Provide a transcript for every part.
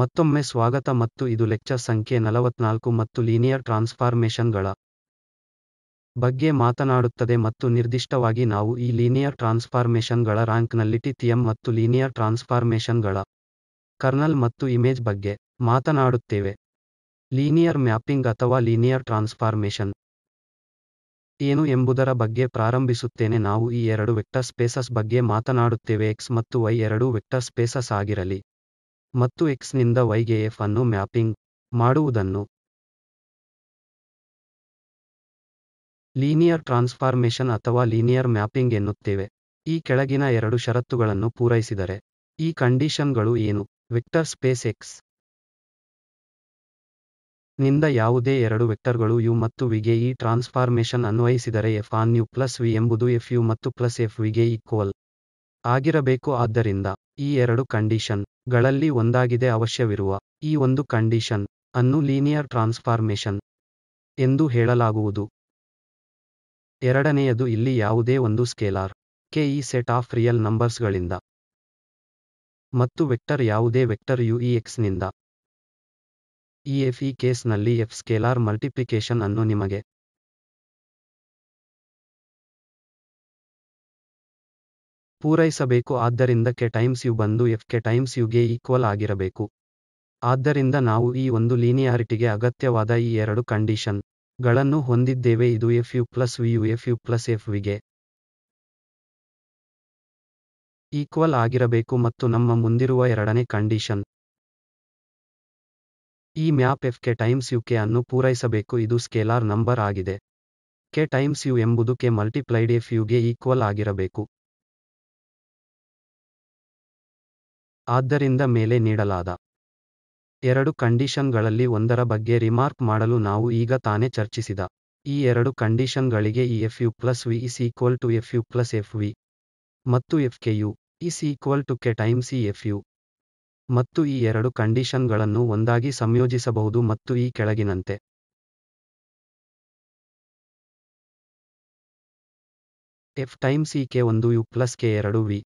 ಮತ್ತೊಮ್ಮೆ ಸ್ವಾಗತ ಮತ್ತು ಇದು ಲೆಕ್ಚರ್ ಸಂಖ್ಯೆ ನಲವತ್ನಾಲ್ಕು ಮತ್ತು ಲೀನಿಯರ್ ಟ್ರಾನ್ಸ್ಫಾರ್ಮೇಷನ್ಗಳ ಬಗ್ಗೆ ಮಾತನಾಡುತ್ತದೆ ಮತ್ತು ನಿರ್ದಿಷ್ಟವಾಗಿ ನಾವು ಈ ಲೀನಿಯರ್ ಟ್ರಾನ್ಸ್ಫಾರ್ಮೇಷನ್ಗಳ ರ್ಯಾಂಕ್ನಲ್ಲಿ ಥಿಯಂ ಮತ್ತು ಲೀನಿಯರ್ ಟ್ರಾನ್ಸ್ಫಾರ್ಮೇಷನ್ಗಳ ಕರ್ನಲ್ ಮತ್ತು ಇಮೇಜ್ ಬಗ್ಗೆ ಮಾತನಾಡುತ್ತೇವೆ ಲೀನಿಯರ್ ಮ್ಯಾಪಿಂಗ್ ಅಥವಾ ಲೀನಿಯರ್ ಟ್ರಾನ್ಸ್ಫಾರ್ಮೇಷನ್ ಏನು ಎಂಬುದರ ಬಗ್ಗೆ ಪ್ರಾರಂಭಿಸುತ್ತೇನೆ ನಾವು ಈ ಎರಡು ವೆಕ್ಟರ್ ಸ್ಪೇಸಸ್ ಬಗ್ಗೆ ಮಾತನಾಡುತ್ತೇವೆ ಎಕ್ಸ್ ಮತ್ತು ವೈ ಎರಡು ವೆಕ್ಟರ್ ಸ್ಪೇಸಸ್ ಆಗಿರಲಿ ಮತ್ತು ಎಕ್ಸ್ ನಿಂದ ವೈಗೆ ಎಫ್ ಅನ್ನು ಮ್ಯಾಪಿಂಗ್ ಮಾಡುವುದನ್ನು ಲೀನಿಯರ್ ಟ್ರಾನ್ಸ್ಫಾರ್ಮೇಶನ್ ಅಥವಾ ಲೀನಿಯರ್ ಮ್ಯಾಪಿಂಗ್ ಎನ್ನುತ್ತೇವೆ ಈ ಕೆಳಗಿನ ಎರಡು ಷರತ್ತುಗಳನ್ನು ಪೂರೈಸಿದರೆ ಈ ಕಂಡೀಷನ್ಗಳು ಏನು ವೆಕ್ಟರ್ ಸ್ಪೇಸ್ ಎಕ್ಸ್ ನಿಂದ ಯಾವುದೇ ಎರಡು ವೆಕ್ಟರ್ಗಳು ಯು ಮತ್ತು ವಿಗೆ ಈ ಟ್ರಾನ್ಸ್ಫಾರ್ಮೇಶನ್ ಅನ್ವಯಿಸಿದರೆ F on U plus V ಎಂಬುದು ಎಫ್ ಯು ಮತ್ತು ಪ್ಲಸ್ ಎಫ್ ವಿಗೆ ಈಕ್ವಲ್ ಆಗಿರಬೇಕು ಆದ್ದರಿಂದ ಈ ಎರಡು ಕಂಡೀಷನ್ ಗಳಲ್ಲಿ ಒಂದಾಗಿದೆ ಅವಶ್ಯವಿರುವ ಈ ಒಂದು ಕಂಡೀಷನ್ ಅನ್ನು ಲೀನಿಯರ್ ಟ್ರಾನ್ಸ್ಫಾರ್ಮೇಶನ್ ಎಂದು ಹೇಳಲಾಗುವುದು ಎರಡನೆಯದು ಇಲ್ಲಿ ಯಾವುದೇ ಒಂದು ಸ್ಕೇಲಾರ್ ಕೆ ಈ ಸೆಟ್ ಆಫ್ ರಿಯಲ್ ನಂಬರ್ಸ್ಗಳಿಂದ ಮತ್ತು ವೆಕ್ಟರ್ ಯಾವುದೇ ವೆಕ್ಟರ್ ಯು ಈ ಎಕ್ಸ್ನಿಂದ ಈ ಎಫ್ ಈ ಕೇಸ್ನಲ್ಲಿ ಎಫ್ ಸ್ಕೇಲಾರ್ ಮಲ್ಟಿಪ್ಲಿಕೇಶನ್ ಅನ್ನು ನಿಮಗೆ ಪೂರೈಸಬೇಕು ಆದ್ದರಿಂದ ಕೆ ಟೈಮ್ಸ್ ಯು ಬಂದು ಎಫ್ ಕೆ ಟೈಮ್ಸ್ ಯುಗೆ ಈಕ್ವಲ್ ಆಗಿರಬೇಕು ಆದ್ದರಿಂದ ನಾವು ಈ ಒಂದು ಲೀನಿಯಾರಿಟಿಗೆ ಅಗತ್ಯವಾದ ಈ ಎರಡು ಕಂಡೀಷನ್ ಗಳನ್ನು ಹೊಂದಿದ್ದೇವೆ ಇದು F U plus V U F U plus F ವಿಗೆ ಈಕ್ವಲ್ ಆಗಿರಬೇಕು ಮತ್ತು ನಮ್ಮ ಮುಂದಿರುವ ಎರಡನೇ ಕಂಡೀಷನ್ ಈ map F K times U K ಅನ್ನು ಪೂರೈಸಬೇಕು ಇದು ಸ್ಕೇಲಾರ್ ನಂಬರ್ ಆಗಿದೆ ಕೆ ಟೈಮ್ಸ್ ಯು ಎಂಬುದು ಕೆ ಮಲ್ಟಿಪ್ಲೈಡ್ ಎಫ್ ಯುಗೆ ಈಕ್ವಲ್ ಆಗಿರಬೇಕು ಆದ್ದರಿಂದ ಮೇಲೆ ನೀಡಲಾದ ಎರಡು ಕಂಡೀಷನ್ಗಳಲ್ಲಿ ಒಂದರ ಬಗ್ಗೆ ರಿಮಾರ್ಕ್ ಮಾಡಲು ನಾವು ಈಗ ತಾನೇ ಚರ್ಚಿಸಿದ ಈ ಎರಡು ಕಂಡೀಷನ್ಗಳಿಗೆ ಈ F U plus V is equal to F U plus F V ಮತ್ತು F K U is equal to K times F U ಮತ್ತು ಈ ಎರಡು ಕಂಡೀಷನ್ಗಳನ್ನು ಒಂದಾಗಿ ಸಂಯೋಜಿಸಬಹುದು ಮತ್ತು ಈ ಕೆಳಗಿನಂತೆ ಎಫ್ ಟೈಮ್ ಸಿ ಕೆ ಒಂದು ಯು ಪ್ಲಸ್ ಕೆ ಎರಡು ವಿ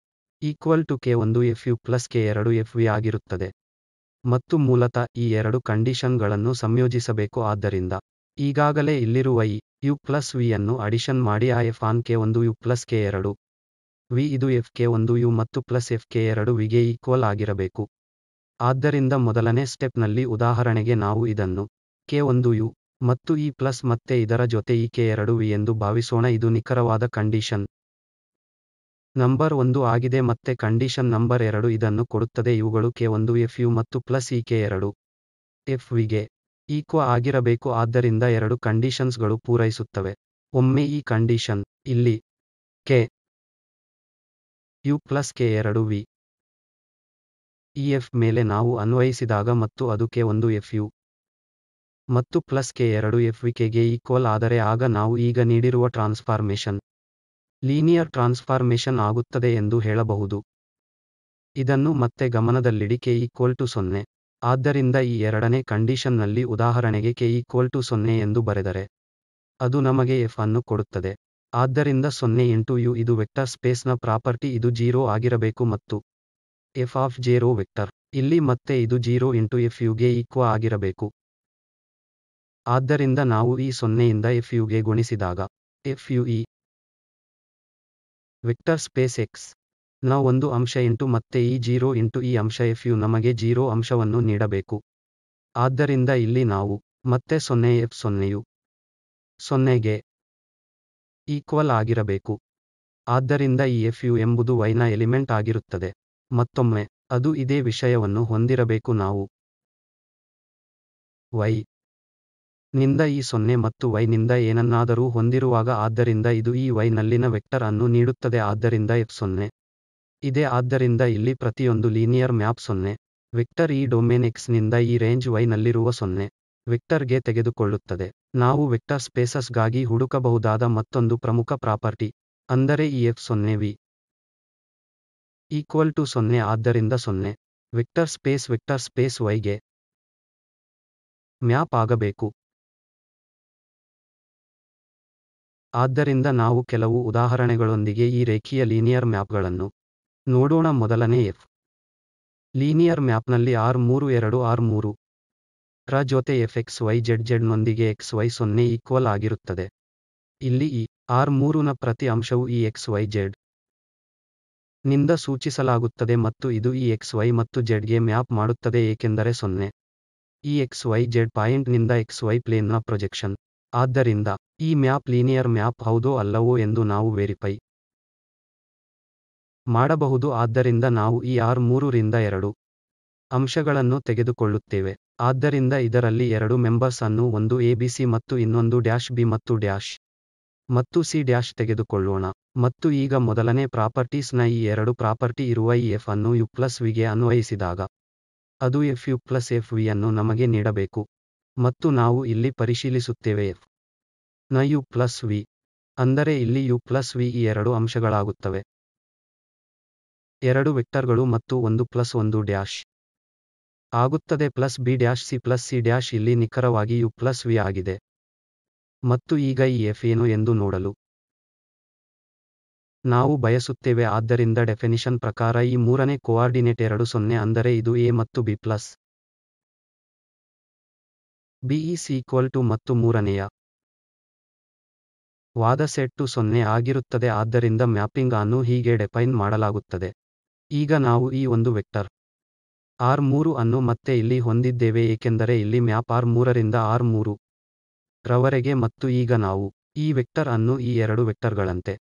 ಈಕ್ವಲ್ ಟು ಕೆ ಒಂದು ಎಫ್ ಯು ಪ್ಲಸ್ ಕೆ ಎರಡು ಎಫ್ ವಿ ಆಗಿರುತ್ತದೆ ಮತ್ತು ಮೂಲತಃ ಈ ಎರಡು ಕಂಡೀಷನ್ಗಳನ್ನು ಸಂಯೋಜಿಸಬೇಕು ಆದ್ದರಿಂದ ಈಗಾಗಲೇ ಇಲ್ಲಿರುವ ಈ ಯು ಪ್ಲಸ್ ವಿ ಅನ್ನು ಅಡಿಷನ್ ಮಾಡಿ ಆ ಎಫ್ ಆನ್ ಕೆ ಒಂದು ಯು ಪ್ಲಸ್ ಕೆ ಎರಡು ವಿ ಇದು ಎಫ್ ಕೆ ಒಂದು ಯು ಮತ್ತು ಪ್ಲಸ್ ಎಫ್ ಕೆ ಎರಡು ವಿಗೆ ಈಕ್ವಲ್ ಆಗಿರಬೇಕು ಆದ್ದರಿಂದ ಮೊದಲನೇ ಸ್ಟೆಪ್ನಲ್ಲಿ ಉದಾಹರಣೆಗೆ ನಾವು ಇದನ್ನು ಕೆ ಒಂದು ಯು ಮತ್ತು ಈ ಪ್ಲಸ್ ಮತ್ತೆ ಇದರ ಜೊತೆ ಈ ಕೆ ಎರಡು ವಿ ಎಂದು ಭಾವಿಸೋಣ ಇದು ನಿಖರವಾದ ಕಂಡೀಷನ್ ನಂಬರ್ ಒಂದು ಆಗಿದೆ ಮತ್ತೆ ಕಂಡೀಷನ್ ನಂಬರ್ ಎರಡು ಇದನ್ನು ಕೊಡುತ್ತದೆ ಇವುಗಳು ಕೆ ಒಂದು ಎಫ್ ಯು ಮತ್ತು ಪ್ಲಸ್ ಇ ಕೆ ಎರಡು ಎಫ್ ವಿಗೆ ಈಕ್ವ ಆಗಿರಬೇಕು ಆದ್ದರಿಂದ ಎರಡು ಕಂಡೀಷನ್ಸ್ಗಳು ಪೂರೈಸುತ್ತವೆ ಒಮ್ಮೆ ಈ ಕಂಡೀಷನ್ ಇಲ್ಲಿ ಕೆ ಯು ಪ್ಲಸ್ ಕೆ ಎರಡು ವಿ ಇ ಎಫ್ ಮೇಲೆ ನಾವು ಅನ್ವಯಿಸಿದಾಗ ಮತ್ತು ಅದು ಕೆ ಒಂದು ಎಫ್ ಯು ಮತ್ತು ಪ್ಲಸ್ ಕೆ ಎರಡು ಎಫ್ ವಿಕೆಗೆ ಈಕ್ವಲ್ ಆದರೆ ಆಗ ನಾವು ಈಗ ನೀಡಿರುವ ಟ್ರಾನ್ಸ್ಫಾರ್ಮೇಷನ್ ಲೀನಿಯರ್ ಟ್ರಾನ್ಸ್ಫಾರ್ಮೇಶನ್ ಆಗುತ್ತದೆ ಎಂದು ಹೇಳಬಹುದು ಇದನ್ನು ಮತ್ತೆ ಗಮನದಲ್ಲಿಡಿ ಕೆ ಈಕ್ವಲ್ ಟು ಸೊನ್ನೆ ಆದ್ದರಿಂದ ಈ ಎರಡನೇ ಕಂಡೀಷನ್ನಲ್ಲಿ ಉದಾಹರಣೆಗೆ ಕೆ ಈಕ್ವಲ್ ಟು ಸೊನ್ನೆ ಎಂದು ಬರೆದರೆ ಅದು ನಮಗೆ ಎಫ್ ಅನ್ನು ಕೊಡುತ್ತದೆ ಆದ್ದರಿಂದ ಸೊನ್ನೆ ಇಂಟು ಯು ಇದು ವೆಕ್ಟರ್ ಸ್ಪೇಸ್ನ ಪ್ರಾಪರ್ಟಿ ಇದು ಜೀರೋ ಆಗಿರಬೇಕು ಮತ್ತು ಎಫ್ ಆಫ್ ಜೇರೋ ವೆಕ್ಟರ್ ಇಲ್ಲಿ ಮತ್ತೆ ಇದು ಜೀರೋ ಇಂಟು ಎಫ್ ಯುಗೆ ಈಕ್ವ ಆಗಿರಬೇಕು ಆದ್ದರಿಂದ ನಾವು ಈ ಸೊನ್ನೆಯಿಂದ ಎಫ್ ಯುಗೆ ಗುಣಿಸಿದಾಗ ಎಫ್ ಯು ಇ ವಿಕ್ಟರ್ ಸ್ಪೇಸ್ ಎಕ್ಸ್ ನ ಒಂದು ಅಂಶ ಇಂಟು ಮತ್ತೆ ಈ ಜೀರೋ ಇಂಟು ಈ ಅಂಶ ಎಫ್ ಯು ನಮಗೆ ಜೀರೋ ಅಂಶವನ್ನು ನೀಡಬೇಕು ಆದ್ದರಿಂದ ಇಲ್ಲಿ ನಾವು ಮತ್ತೆ ಸೊನ್ನೆ ಎಫ್ ಸೊನ್ನೆಯು ಸೊನ್ನೆಗೆ ಈಕ್ವಲ್ ಆಗಿರಬೇಕು ಆದ್ದರಿಂದ ಈ ಎಫ್ ಯು ಎಂಬುದು ವೈನ ಎಲಿಮೆಂಟ್ ಆಗಿರುತ್ತದೆ ಮತ್ತೊಮ್ಮೆ ಅದು ಇದೇ ವಿಷಯವನ್ನು ಹೊಂದಿರಬೇಕು ನಾವು ವೈ ನಿಂದ ಈ ಸೊನ್ನೆ ಮತ್ತು ವೈನಿಂದ ನಿಂದ ಏನನ್ನಾದರೂ ಹೊಂದಿರುವಾಗ ಆದ್ದರಿಂದ ಇದು ಈ ವೈ ನಲ್ಲಿನ ವೆಕ್ಟರ್ ಅನ್ನು ನೀಡುತ್ತದೆ ಆದ್ದರಿಂದ ಎಫ್ ಸೊನ್ನೆ ಇದೆ ಆದ್ದರಿಂದ ಇಲ್ಲಿ ಪ್ರತಿಯೊಂದು ಲೀನಿಯರ್ ಮ್ಯಾಪ್ ಸೊನ್ನೆ ವೆಕ್ಟರ್ ಈ ಡೊಮೇನ್ ಎಕ್ಸ್ ನಿಂದ ಈ ರೇಂಜ್ ವೈ ನಲ್ಲಿರುವ ಸೊನ್ನೆ ಗೆ ತೆಗೆದುಕೊಳ್ಳುತ್ತದೆ ನಾವು ವೆಕ್ಟರ್ ಸ್ಪೇಸಸ್ಗಾಗಿ ಹುಡುಕಬಹುದಾದ ಮತ್ತೊಂದು ಪ್ರಮುಖ ಪ್ರಾಪರ್ಟಿ ಅಂದರೆ ಈ ಎಫ್ ಸೊನ್ನೆ ವಿ ಈಕ್ವಲ್ ಟು ಸೊನ್ನೆ ಆದ್ದರಿಂದ ಸೊನ್ನೆ ವೆಕ್ಟರ್ ಸ್ಪೇಸ್ ವೆಕ್ಟರ್ ಸ್ಪೇಸ್ ವೈಗೆ ಮ್ಯಾಪ್ ಆಗಬೇಕು ಆದ್ದರಿಂದ ನಾವು ಕೆಲವು ಉದಾಹರಣೆಗಳೊಂದಿಗೆ ಈ ರೇಖೀಯ ಲೀನಿಯರ್ ಮ್ಯಾಪ್ಗಳನ್ನು ನೋಡೋಣ ಮೊದಲನೇ ಎಫ್ ಲೀನಿಯರ್ ಮ್ಯಾಪ್ನಲ್ಲಿ ಆರ್ ಮೂರು ಎರಡು ಆರ್ ಮೂರು ರ ಜೊತೆ ಎಫ್ ಎಕ್ಸ್ ವೈ ಜೆಡ್ ಜೆಡ್ನೊಂದಿಗೆ ಎಕ್ಸ್ ವೈ ಸೊನ್ನೆ ಈಕ್ವಲ್ ಆಗಿರುತ್ತದೆ ಇಲ್ಲಿ ಈ ಆರ್ ಮೂರುನ ಪ್ರತಿ ಅಂಶವು ಈ ಎಕ್ಸ್ ವೈ ಜೆಡ್ ನಿಂದ ಸೂಚಿಸಲಾಗುತ್ತದೆ ಮತ್ತು ಇದು ಈ ಎಕ್ಸ್ ವೈ ಮತ್ತು ಜೆಡ್ಗೆ ಮ್ಯಾಪ್ ಮಾಡುತ್ತದೆ ಏಕೆಂದರೆ ಸೊನ್ನೆ ಈ ಎಕ್ಸ್ ವೈ ಜೆಡ್ ಪಾಯಿಂಟ್ನಿಂದ ಎಕ್ಸ್ ವೈ ಪ್ಲೇನ್ನ ಪ್ರೊಜೆಕ್ಷನ್ ಆದ್ದರಿಂದ ಈ ಮ್ಯಾಪ್ ಲೀನಿಯರ್ ಮ್ಯಾಪ್ ಹೌದೋ ಅಲ್ಲವೋ ಎಂದು ನಾವು ವೆರಿಫೈ ಮಾಡಬಹುದು ಆದ್ದರಿಂದ ನಾವು ಈ ಆರ್ ಮೂರು ರಿಂದ ಎರಡು ಅಂಶಗಳನ್ನು ತೆಗೆದುಕೊಳ್ಳುತ್ತೇವೆ ಆದ್ದರಿಂದ ಇದರಲ್ಲಿ ಎರಡು ಮೆಂಬರ್ಸ್ ಅನ್ನು ಒಂದು ಎ ಬಿ ಸಿ ಮತ್ತು ಇನ್ನೊಂದು ಡ್ಯಾಶ್ ಬಿ ಮತ್ತು ಡ್ಯಾಶ್ ಮತ್ತು ಸಿ ಡ್ಯಾಶ್ ತೆಗೆದುಕೊಳ್ಳೋಣ ಮತ್ತು ಈಗ ಮೊದಲನೇ ಪ್ರಾಪರ್ಟೀಸ್ನ ಈ ಎರಡು ಪ್ರಾಪರ್ಟಿ ಇರುವ ಈ ಎಫ್ ಅನ್ನು ಯು ಪ್ಲಸ್ ವಿಗೆ ಅನ್ವಯಿಸಿದಾಗ ಅದು ಎಫ್ ಯು ಪ್ಲಸ್ ಎಫ್ ವಿಯನ್ನು ಅನ್ನು ನಮಗೆ ನೀಡಬೇಕು ಮತ್ತು ನಾವು ಇಲ್ಲಿ ಪರಿಶೀಲಿಸುತ್ತೇವೆ ಎಫ್ ನ ಯು ಪ್ಲಸ್ ವಿ ಅಂದರೆ ಇಲ್ಲಿ ಯು ಪ್ಲಸ್ ವಿ ಈ ಎರಡು ಅಂಶಗಳಾಗುತ್ತವೆ ಎರಡು ವೆಕ್ಟರ್ಗಳು ಮತ್ತು ಒಂದು ಪ್ಲಸ್ ಒಂದು ಡ್ಯಾಶ್ ಆಗುತ್ತದೆ plus B dash C plus C dash ಇಲ್ಲಿ ನಿಖರವಾಗಿ ಯು ಪ್ಲಸ್ ವಿ ಆಗಿದೆ ಮತ್ತು ಈಗ ಈ ಎಫ್ ಏನು ಎಂದು ನೋಡಲು ನಾವು ಬಯಸುತ್ತೇವೆ ಆದ್ದರಿಂದ ಡೆಫಿನಿಷನ್ ಪ್ರಕಾರ ಈ ಮೂರನೇ ಕೋಆರ್ಡಿನೇಟ್ ಎರಡು ಸೊನ್ನೆ ಅಂದರೆ ಇದು ಎ ಮತ್ತು B plus B is equal to ಮತ್ತು ಮೂರನೆಯ ವಾದ ಸೆಟ್ ಟು ಸೊನ್ನೆ ಆಗಿರುತ್ತದೆ ಆದ್ದರಿಂದ ಮ್ಯಾಪಿಂಗ್ ಅನ್ನು ಹೀಗೆ ಡೆಫೈನ್ ಮಾಡಲಾಗುತ್ತದೆ ಈಗ ನಾವು ಈ ಒಂದು ವೆಕ್ಟರ್ ಆರ್ ಮೂರು ಅನ್ನು ಮತ್ತೆ ಇಲ್ಲಿ ಹೊಂದಿದ್ದೇವೆ ಏಕೆಂದರೆ ಇಲ್ಲಿ ಮ್ಯಾಪ್ ಆರ್ ಮೂರರಿಂದ ಆರ್ ಮೂರು ರವರೆಗೆ ಮತ್ತು ಈಗ ನಾವು ಈ ವೆಕ್ಟರ್ ಅನ್ನು ಈ ಎರಡು ವೆಕ್ಟರ್ಗಳಂತೆ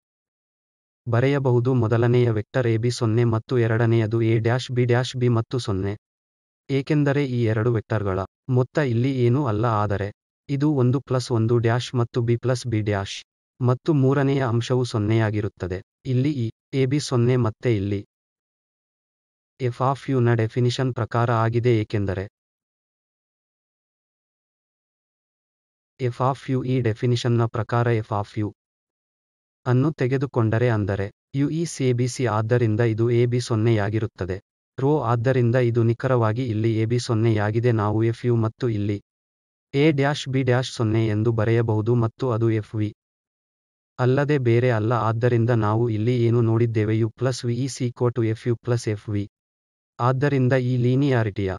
ಬರೆಯಬಹುದು ಮೊದಲನೆಯ ವೆಕ್ಟರ್ ಎ ಬಿ ಸೊನ್ನೆ ಮತ್ತು ಎರಡನೆಯದು A dash B dash B ಮತ್ತು ಸೊನ್ನೆ ಏಕೆಂದರೆ ಈ ಎರಡು ವೆಕ್ಟರ್ಗಳ ಮೊತ್ತ ಇಲ್ಲಿ ಏನೂ ಅಲ್ಲ ಆದರೆ ಇದು ಒಂದು ಪ್ಲಸ್ ಒಂದು ಡ್ಯಾಶ್ ಮತ್ತು ಬಿ ಪ್ಲಸ್ ಬಿ ಡ್ಯಾಶ್ ಮತ್ತು ಮೂರನೆಯ ಅಂಶವು ಸೊನ್ನೆಯಾಗಿರುತ್ತದೆ ಇಲ್ಲಿ ಇ ಎ ಬಿ ಸೊನ್ನೆ ಮತ್ತೆ ಇಲ್ಲಿ ಎಫ್ ಆಫ್ ಯು ನ ಡೆಫಿನಿಷನ್ ಪ್ರಕಾರ ಆಗಿದೆ ಏಕೆಂದರೆ ಎಫ್ ಆಫ್ ಯು ಈ ಡೆಫಿನಿಷನ್ನ ಪ್ರಕಾರ ಎಫ್ ಆಫ್ ಯು ಅನ್ನು ತೆಗೆದುಕೊಂಡರೆ ಅಂದರೆ U E C B C ಆದ್ದರಿಂದ ಇದು ಎ ಬಿ ಸೊನ್ನೆಯಾಗಿರುತ್ತದೆ ರೋ ಆದ್ದರಿಂದ ಇದು ನಿಖರವಾಗಿ ಇಲ್ಲಿ ಎಬಿ ಸೊನ್ನೆಯಾಗಿದೆ ನಾವು ಎಫ್ ಯು ಮತ್ತು ಇಲ್ಲಿ ಎ ಡ್ಯಾಶ್ ಬಿ ಡ್ಯಾಶ್ ಸೊನ್ನೆ ಎಂದು ಬರೆಯಬಹುದು ಮತ್ತು ಅದು ಎಫ್ ವಿ ಅಲ್ಲದೆ ಬೇರೆ ಅಲ್ಲ ಆದ್ದರಿಂದ ನಾವು ಇಲ್ಲಿ ಏನು ನೋಡಿದ್ದೇವೆ U plus V is equal to F U plus F V ಆದ್ದರಿಂದ ಈ ಲೀನಿಯಾರಿಟಿಯ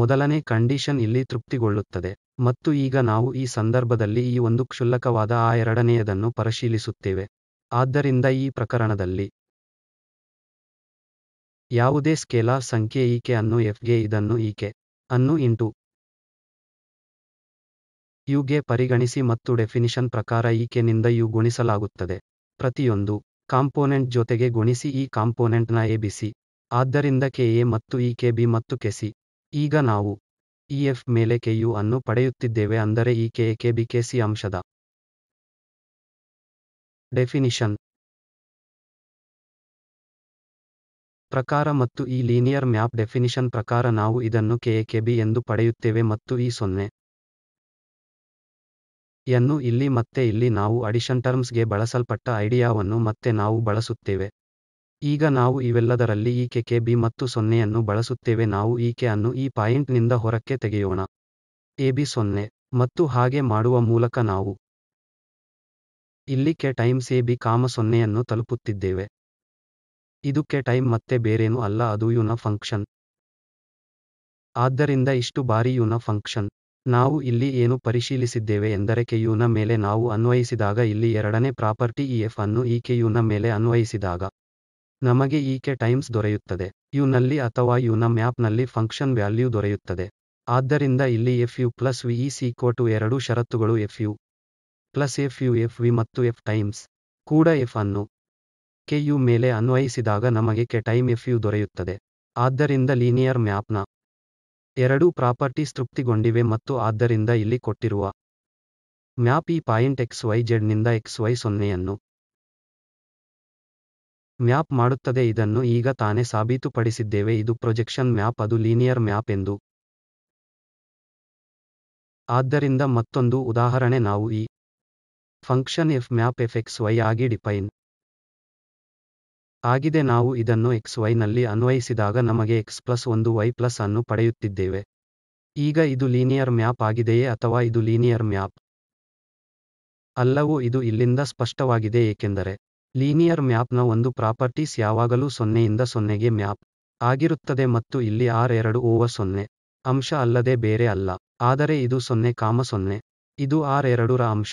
ಮೊದಲನೇ ಕಂಡೀಷನ್ ಇಲ್ಲಿ ತೃಪ್ತಿಗೊಳ್ಳುತ್ತದೆ ಮತ್ತು ಈಗ ನಾವು ಈ ಸಂದರ್ಭದಲ್ಲಿ ಈ ಒಂದು ಕ್ಷುಲ್ಲಕವಾದ ಆ ಎರಡನೆಯದನ್ನು ಪರಿಶೀಲಿಸುತ್ತೇವೆ ಆದ್ದರಿಂದ ಈ ಪ್ರಕರಣದಲ್ಲಿ ಯಾವುದೇ ಸ್ಕೇಲಾರ್ ಸಂಖ್ಯೆ ಈಕೆ ಅನ್ನು ಎಫ್ಗೆ ಇದನ್ನು ಈಕೆ ಅನ್ನು ಇಂಟು ಯುಗೆ ಪರಿಗಣಿಸಿ ಮತ್ತು ಡೆಫಿನಿಷನ್ ಪ್ರಕಾರ ಈಕೆನಿಂದ ಯು ಗುಣಿಸಲಾಗುತ್ತದೆ ಪ್ರತಿಯೊಂದು ಕಾಂಪೋನೆಂಟ್ ಜೊತೆಗೆ ಗುಣಿಸಿ ಈ ಕಾಂಪೋನೆಂಟ್ನ ಎ ಬಿಸಿ ಆದ್ದರಿಂದ ಕೆ ಎ ಮತ್ತು ಈ ಕೆ ಬಿ ಮತ್ತು ಕೆಸಿ ಈಗ ನಾವು ಇ ಎಫ್ ಮೇಲೆ ಕೆ ಯು ಅನ್ನು ಪಡೆಯುತ್ತಿದ್ದೇವೆ ಅಂದರೆ ಈ K A K B K C ಅಂಶದ ಡೆಫಿನಿಷನ್ ಪ್ರಕಾರ ಮತ್ತು ಈ ಲೀನಿಯರ್ ಮ್ಯಾಪ್ ಡೆಫಿನಿಷನ್ ಪ್ರಕಾರ ನಾವು ಇದನ್ನು ಬಿ ಎಂದು ಪಡೆಯುತ್ತೇವೆ ಮತ್ತು ಈ ಸೊನ್ನೆ ಯನ್ನು ಇಲ್ಲಿ ಮತ್ತೆ ಇಲ್ಲಿ ನಾವು ಅಡಿಷನ್ ಟರ್ಮ್ಸ್ಗೆ ಬಳಸಲ್ಪಟ್ಟ ಐಡಿಯಾವನ್ನು ಮತ್ತೆ ನಾವು ಬಳಸುತ್ತೇವೆ ಈಗ ನಾವು ಇವೆಲ್ಲದರಲ್ಲಿ ಈ ಕೆ ಬಿ ಮತ್ತು ಸೊನ್ನೆಯನ್ನು ಬಳಸುತ್ತೇವೆ ನಾವು ಈ ಕೆ ಅನ್ನು ಈ ಪಾಯಿಂಟ್ನಿಂದ ಹೊರಕ್ಕೆ ತೆಗೆಯೋಣ ಎ ಬಿ ಸೊನ್ನೆ ಮತ್ತು ಹಾಗೆ ಮಾಡುವ ಮೂಲಕ ನಾವು ಇಲ್ಲಿ K times A B com ಸೊನ್ನೆಯನ್ನು ತಲುಪುತ್ತಿದ್ದೇವೆ ಇದಕ್ಕೆ ಟೈಮ್ ಮತ್ತೆ ಬೇರೇನೂ ಅಲ್ಲ ಅದು ಯುನ ಫಂಕ್ಷನ್ ಆದ್ದರಿಂದ ಇಷ್ಟು ಬಾರಿ ಯುನ ಫಂಕ್ಷನ್ ನಾವು ಇಲ್ಲಿ ಏನು ಪರಿಶೀಲಿಸಿದ್ದೇವೆ ಎಂದರೆ ಕೆಯುನ ಮೇಲೆ ನಾವು ಅನ್ವಯಿಸಿದಾಗ ಇಲ್ಲಿ ಎರಡನೇ ಪ್ರಾಪರ್ಟಿ ಇ ಎಫ್ ಅನ್ನು ಈ ಕೆಯುನ ಮೇಲೆ ಅನ್ವಯಿಸಿದಾಗ ನಮಗೆ ಈ ಟೈಮ್ಸ್ ದೊರೆಯುತ್ತದೆ ಯುನಲ್ಲಿ ಅಥವಾ ಯುನ ಮ್ಯಾಪ್ನಲ್ಲಿ ಫಂಕ್ಷನ್ ವ್ಯಾಲ್ಯೂ ದೊರೆಯುತ್ತದೆ ಆದ್ದರಿಂದ ಇಲ್ಲಿ F U plus V is equal ಎರಡು ಷರತ್ತುಗಳು F U plus F U F V ಮತ್ತು ಎಫ್ ಟೈಮ್ಸ್ ಕೂಡ ಎಫ್ ಅನ್ನು ಕೆ ಯು ಮೇಲೆ ಅನ್ವಯಿಸಿದಾಗ ನಮಗೆ ಕೆ ಟೈಮ್ ಎಫ್ ಯು ದೊರೆಯುತ್ತದೆ ಆದ್ದರಿಂದ ಲೀನಿಯರ್ ಮ್ಯಾಪ್ನ ಎರಡೂ ಪ್ರಾಪರ್ಟೀಸ್ ತೃಪ್ತಿಗೊಂಡಿವೆ ಮತ್ತು ಆದ್ದರಿಂದ ಇಲ್ಲಿ ಕೊಟ್ಟಿರುವ ಮ್ಯಾಪ್ ಈ ಪಾಯಿಂಟ್ ಎಕ್ಸ್ ವೈ ಜೆಡ್ ನಿಂದ ಎಕ್ಸ್ ವೈ ಸೊನ್ನೆಯನ್ನು ಮ್ಯಾಪ್ ಮಾಡುತ್ತದೆ ಇದನ್ನು ಈಗ ತಾನೇ ಸಾಬೀತುಪಡಿಸಿದ್ದೇವೆ ಇದು ಪ್ರೊಜೆಕ್ಷನ್ ಮ್ಯಾಪ್ ಅದು ಲೀನಿಯರ್ ಮ್ಯಾಪ್ ಎಂದು ಆದ್ದರಿಂದ ಮತ್ತೊಂದು ಉದಾಹರಣೆ ನಾವು ಈ function F map F X Y ಆಗಿ ಡಿಫೈನ್ ಆಗಿದೆ ನಾವು ಇದನ್ನು ಎಕ್ಸ್ ವೈನಲ್ಲಿ ಅನ್ವಯಿಸಿದಾಗ ನಮಗೆ ಎಕ್ಸ್ ಪ್ಲಸ್ ಒಂದು ವೈ ಪ್ಲಸ್ ಅನ್ನು ಪಡೆಯುತ್ತಿದ್ದೇವೆ ಈಗ ಇದು ಲೀನಿಯರ್ ಮ್ಯಾಪ್ ಆಗಿದೆಯೇ ಅಥವಾ ಇದು ಲೀನಿಯರ್ ಮ್ಯಾಪ್ ಅಲ್ಲವೋ ಇದು ಇಲ್ಲಿಂದ ಸ್ಪಷ್ಟವಾಗಿದೆ ಏಕೆಂದರೆ ಲೀನಿಯರ್ ಮ್ಯಾಪ್ನ ಒಂದು ಪ್ರಾಪರ್ಟೀಸ್ ಯಾವಾಗಲೂ ಸೊನ್ನೆಯಿಂದ ಸೊನ್ನೆಗೆ ಮ್ಯಾಪ್ ಆಗಿರುತ್ತದೆ ಮತ್ತು ಇಲ್ಲಿ ಆರ್ ಎರಡು ಓವ ಸೊನ್ನೆ ಅಂಶ ಅಲ್ಲದೆ ಬೇರೆ ಅಲ್ಲ ಆದರೆ ಇದು ಸೊನ್ನೆ ಕಾಮ ಸೊನ್ನೆ ಇದು ಆರ್ ರ ಅಂಶ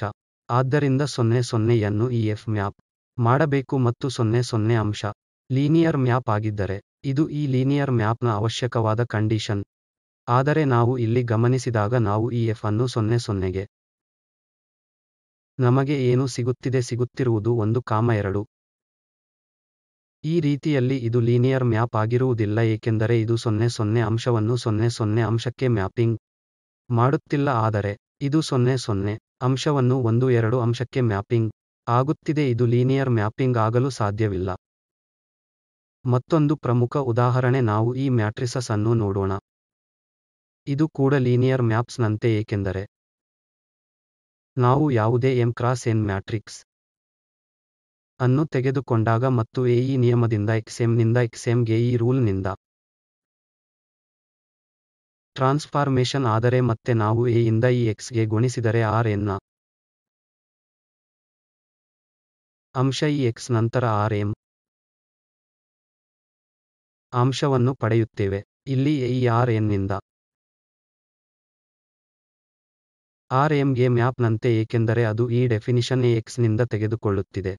ಆದ್ದರಿಂದ ಸೊನ್ನೆ ಸೊನ್ನೆಯನ್ನು ಇ ಎಫ್ ಮ್ಯಾಪ್ ಮಾಡಬೇಕು ಮತ್ತು ಸೊನ್ನೆ ಸೊನ್ನೆ ಅಂಶ ಲೀನಿಯರ್ ಮ್ಯಾಪ್ ಆಗಿದ್ದರೆ ಇದು ಈ ಲೀನಿಯರ್ ಮ್ಯಾಪ್ನ ಅವಶ್ಯಕವಾದ ಕಂಡೀಷನ್ ಆದರೆ ನಾವು ಇಲ್ಲಿ ಗಮನಿಸಿದಾಗ ನಾವು ಈ ಎಫ್ ಅನ್ನು ಸೊನ್ನೆ ಸೊನ್ನೆಗೆ ನಮಗೆ ಏನು ಸಿಗುತ್ತಿದೆ ಸಿಗುತ್ತಿರುವುದು ಒಂದು ಕಾಮ ಎರಡು ಈ ರೀತಿಯಲ್ಲಿ ಇದು ಲೀನಿಯರ್ ಮ್ಯಾಪ್ ಆಗಿರುವುದಿಲ್ಲ ಏಕೆಂದರೆ ಇದು ಸೊನ್ನೆ ಸೊನ್ನೆ ಅಂಶವನ್ನು ಸೊನ್ನೆ ಸೊನ್ನೆ ಅಂಶಕ್ಕೆ ಮ್ಯಾಪಿಂಗ್ ಮಾಡುತ್ತಿಲ್ಲ ಆದರೆ ಇದು ಸೊನ್ನೆ ಸೊನ್ನೆ ಅಂಶವನ್ನು ಒಂದು ಎರಡು ಅಂಶಕ್ಕೆ ಮ್ಯಾಪಿಂಗ್ ಆಗುತ್ತಿದೆ ಇದು ಲೀನಿಯರ್ ಮ್ಯಾಪಿಂಗ್ ಆಗಲು ಸಾಧ್ಯವಿಲ್ಲ ಮತ್ತೊಂದು ಪ್ರಮುಖ ಉದಾಹರಣೆ ನಾವು ಈ ಮ್ಯಾಟ್ರಿಸಸ್ ಅನ್ನು ನೋಡೋಣ ಇದು ಕೂಡ ಲೀನಿಯರ್ ಮ್ಯಾಪ್ಸ್ ನಂತೆ ಏಕೆಂದರೆ ನಾವು ಯಾವುದೇ ಎಂ ಕ್ರಾಸ್ ಎನ್ ಮ್ಯಾಟ್ರಿಕ್ಸ್ ಅನ್ನು ತೆಗೆದುಕೊಂಡಾಗ ಮತ್ತು ಎ ಈ ನಿಯಮದಿಂದ ಎಕ್ಸ್ಎಂನಿಂದ ಗೆ ಈ ರೂಲ್ನಿಂದ ಟ್ರಾನ್ಸ್ಫಾರ್ಮೇಶನ್ ಆದರೆ ಮತ್ತೆ ನಾವು ಎ ಇಂದ ಈ ಎಕ್ಸ್ಗೆ ಗುಣಿಸಿದರೆ ಆರ್ ಎನ್ನ ಅಂಶ ಎಕ್ಸ್ ನಂತರ ಆರ್ ಎಂ ಅಂಶವನ್ನು ಪಡೆಯುತ್ತೇವೆ ಇಲ್ಲಿ ಎ ಇ ಆರ್ ಎನ್ನಿಂದ ಆರ್ ಎಂಗೆ ಮ್ಯಾಪ್ನಂತೆ ಏಕೆಂದರೆ ಅದು ಈ ಡೆಫಿನಿಷನ್ ಎ ನಿಂದ ತೆಗೆದುಕೊಳ್ಳುತ್ತಿದೆ